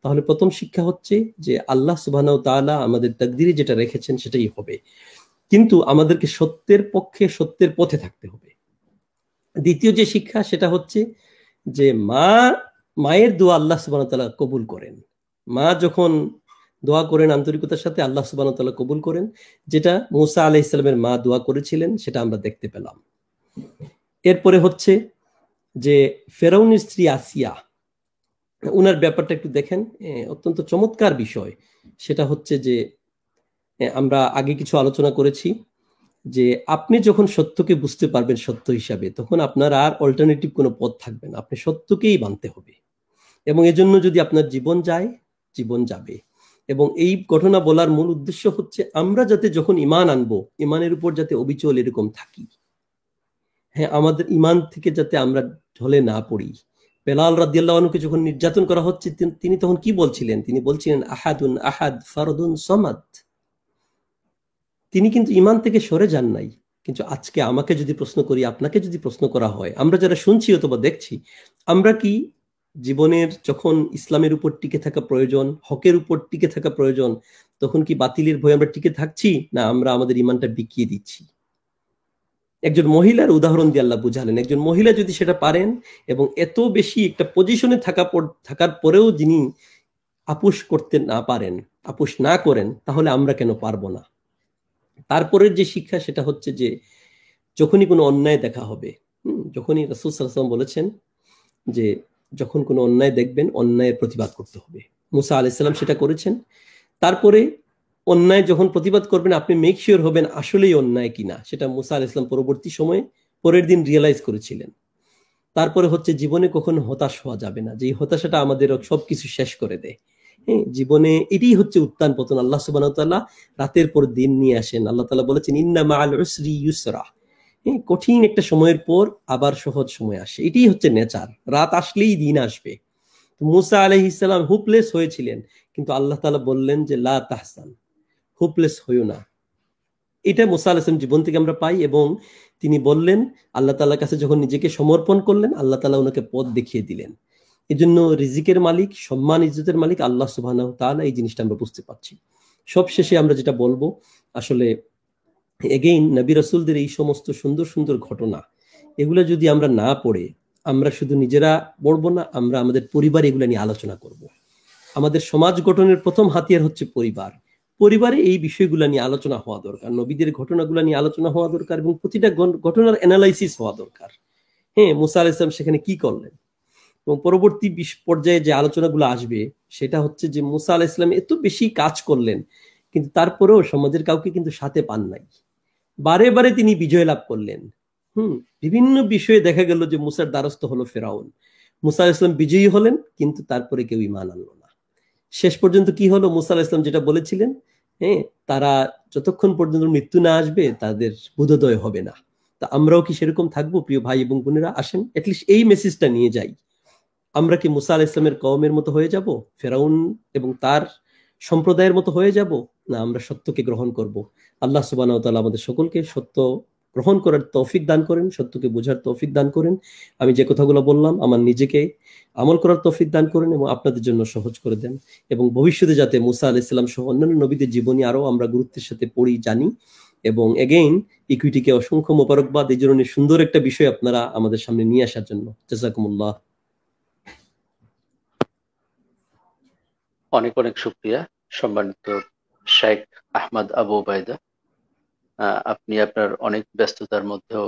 তাহলে প্রথম শিক্ষা হচ্ছে যে আল্লাহ সুবাহ তালা আমাদের তাকদিরে যেটা রেখেছেন সেটাই হবে কিন্তু আমাদেরকে সত্যের পক্ষে সত্যের পথে থাকতে হবে দ্বিতীয় যে শিক্ষা সেটা হচ্ছে যে মা মায়ের দোয়া আল্লাহ তালা কবুল করেন মা যখন দোয়া করেন আন্তরিকতার সাথে আল্লাহ তালা কবুল করেন যেটা মুসা আলাহ ইসলামের মা দোয়া করেছিলেন সেটা আমরা দেখতে পেলাম এরপরে হচ্ছে যে ফেরাউনের স্ত্রী আসিয়া ওনার ব্যাপারটা একটু দেখেন অত্যন্ত চমৎকার বিষয় সেটা হচ্ছে যে আমরা আগে কিছু আলোচনা করেছি যে আপনি যখন সত্যকে বুঝতে পারবেন সত্য হিসাবে তখন আপনার আর অল্টারনেটিভ কোনো পথ থাকবে না আপনি সত্যকেই মানতে হবে এবং এজন্য যদি আপনার জীবন যায় জীবন যাবে এবং এই ঘটনা বলার মূল উদ্দেশ্য হচ্ছে আমরা যাতে যখন ইমান আনবো ইমানের উপর যাতে অবিচল এরকম থাকি হ্যাঁ আমাদের ইমান থেকে যাতে আমরা ঢলে না পড়ি বেলাল রাদিয়াল্লাহনুকে যখন নির্যাতন করা হচ্ছে তিনি তখন কি বলছিলেন তিনি বলছিলেন আহাদুন আহাদ ফারদুন সমাদ তিনি কিন্তু ইমান থেকে সরে যান নাই কিন্তু আজকে আমাকে যদি প্রশ্ন করি আপনাকে যদি প্রশ্ন করা হয় আমরা যারা শুনছি অথবা দেখছি আমরা কি জীবনের যখন ইসলামের উপর টিকে থাকা প্রয়োজন হকের উপর টিকে থাকা প্রয়োজন তখন কি বাতিলের ভয়ে আমরা টিকে থাকছি না আমরা আমাদের ইমানটা বিকিয়ে দিচ্ছি একজন মহিলার উদাহরণ দিয়ে আল্লাহ বুঝালেন একজন মহিলা যদি সেটা পারেন এবং এত বেশি একটা পজিশনে থাকা থাকার পরেও যিনি আপোষ করতে না পারেন আপোষ না করেন তাহলে আমরা কেন পারবো না তারপরের যে শিক্ষা সেটা হচ্ছে যে যখনই কোনো অন্যায় দেখা হবে যখনই রাসুসালাম বলেছেন যে যখন কোনো অন্যায় দেখবেন অন্যায়ের প্রতিবাদ করতে হবে মুসা আলাইসাল্লাম সেটা করেছেন তারপরে অন্যায় যখন প্রতিবাদ করবেন আপনি মেক শিওর হবেন আসলেই অন্যায় কিনা সেটা মুসা আল ইসলাম পরবর্তী সময়ে পরের দিন রিয়েলাইজ করেছিলেন তারপরে হচ্ছে জীবনে কখনো হতাশ হওয়া যাবে না যে হতাশাটা আমাদের সবকিছু শেষ করে দেয় হ্যাঁ জীবনে এটাই হচ্ছে উত্তান পতন আল্লাহ সুবাহ রাতের পর দিন নিয়ে আসেন আল্লাহ তালা বলেছেন ইন্না মা আল ইউসরা হ্যাঁ কঠিন একটা সময়ের পর আবার সহজ সময় আসে এটাই হচ্ছে নেচার রাত আসলেই দিন আসবে মুসা আলহ ইসলাম হুপলেস হয়েছিলেন কিন্তু আল্লাহ তালা বললেন যে লা তাহসান হোপলেস হইও না এটা মোসা আলাহিসাম জীবন থেকে আমরা পাই এবং তিনি বললেন আল্লাহ তাল্লাহ কাছে যখন নিজেকে সমর্পণ করলেন আল্লাহ তালা ওনাকে পথ দেখিয়ে দিলেন এজন্য রিজিকের মালিক সম্মান ইজ্জতের মালিক আল্লাহ সুবাহ তালা এই জিনিসটা আমরা বুঝতে পারছি সবশেষে আমরা যেটা বলবো আসলে এগেইন নবী রসুলদের এই সমস্ত সুন্দর সুন্দর ঘটনা এগুলো যদি আমরা না পড়ে আমরা শুধু নিজেরা পড়বো না আমরা আমাদের পরিবার এগুলো নিয়ে আলোচনা করব। আমাদের সমাজ গঠনের প্রথম হাতিয়ার হচ্ছে পরিবার পরিবারে এই বিষয়গুলো নিয়ে আলোচনা হওয়া দরকার নবীদের ঘটনাগুলো নিয়ে আলোচনা হওয়া দরকার এবং প্রতিটা ঘটনার অ্যানালাইসিস হওয়া দরকার হ্যাঁ মুসা আল ইসলাম সেখানে কি করলেন এবং পরবর্তী পর্যায়ে যে আলোচনাগুলো আসবে সেটা হচ্ছে যে মুসা আল ইসলাম এত বেশি কাজ করলেন কিন্তু তারপরেও সমাজের কাউকে কিন্তু সাথে পান নাই বারে বারে তিনি বিজয় লাভ করলেন হুম বিভিন্ন বিষয়ে দেখা গেল যে মুসার দ্বারস্থ হলো ফেরাউন মুসা আল ইসলাম বিজয়ী হলেন কিন্তু তারপরে কেউই ইমান আনলো না শেষ পর্যন্ত কি হলো মুসা ইসলাম যেটা বলেছিলেন হ্যাঁ তারা যতক্ষণ পর্যন্ত মৃত্যু না আসবে তাদের বোধোদয় হবে না তা আমরাও কি সেরকম থাকবো প্রিয় ভাই এবং বোনেরা আসেন অ্যাটলিস্ট এই মেসেজটা নিয়ে যাই আমরা কি মুসা ইসলামের কওমের মতো হয়ে যাব ফেরাউন এবং তার সম্প্রদায়ের মতো হয়ে যাব না আমরা সত্যকে গ্রহণ করব আল্লাহ সুবাহ আমাদের সকলকে সত্য গ্রহণ করার তৌফিক দান করেন সত্যকে বোঝার তৌফিক দান করেন আমি যে কথাগুলো বললাম আমার নিজেকে আমল করার তৌফিক দান করেন এবং আপনাদের জন্য সহজ করে দেন এবং ভবিষ্যতে যাতে মুসা আল ইসলাম সহ অন্যান্য নবীদের জীবনী আরও আমরা গুরুত্বের সাথে পড়ি জানি এবং এগেইন ইকুইটিকে অসংখ্য মোবারকবাদ এই জন্য সুন্দর একটা বিষয় আপনারা আমাদের সামনে নিয়ে আসার জন্য জাজাকুমুল্লাহ অনেক অনেক শুক্রিয়া সম্মানিত শেখ আহমদ আবু বায়দা আপনি আপনার অনেক ব্যস্ততার মধ্যেও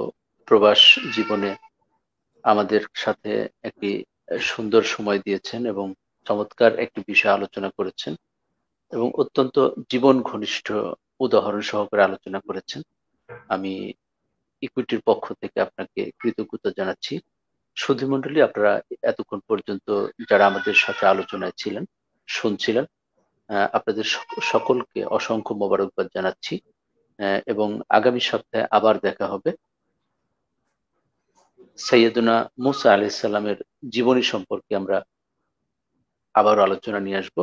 প্রবাস জীবনে আমাদের সাথে একটি সুন্দর সময় দিয়েছেন এবং চমৎকার একটি বিষয় আলোচনা করেছেন এবং অত্যন্ত জীবন ঘনিষ্ঠ উদাহরণ সহকারে আলোচনা করেছেন আমি ইকুইটির পক্ষ থেকে আপনাকে কৃতজ্ঞতা জানাচ্ছি সুধীমণ্ডলী আপনারা এতক্ষণ পর্যন্ত যারা আমাদের সাথে আলোচনায় ছিলেন শুনছিলেন আপনাদের সকলকে অসংখ্য মোবারকবাদ জানাচ্ছি এবং আগামী সপ্তাহে আবার দেখা হবে সৈয়দুনা মুসা আলি সাল্লামের জীবনী সম্পর্কে আমরা আবার আলোচনা নিয়ে আসব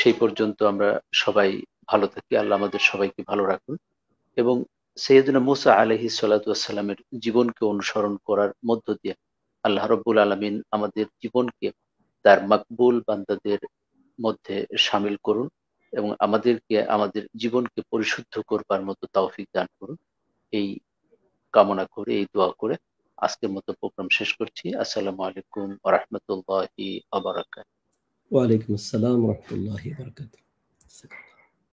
সেই পর্যন্ত আমরা সবাই ভালো থাকি আল্লাহ আমাদের সবাইকে ভালো রাখুন এবং সৈয়দুনা মুসা আলহি সাল্লাতামের জীবনকে অনুসরণ করার মধ্য দিয়ে আল্লাহ রব্বুল আলমিন আমাদের জীবনকে তার মকবুল বান্দাদের মধ্যে সামিল করুন এবং আমাদেরকে আমাদের জীবনকে পরিশুদ্ধ করবার মতো তৌফিক দান করুন এই কামনা করে এই দোয়া করে আজকের মতো প্রোগ্রাম শেষ করছি আসসালামু আলাইকুম রহমতুল্লাহ আবরাকাত ওয়ালাইকুম আসসালাম রহমতুল্লাহ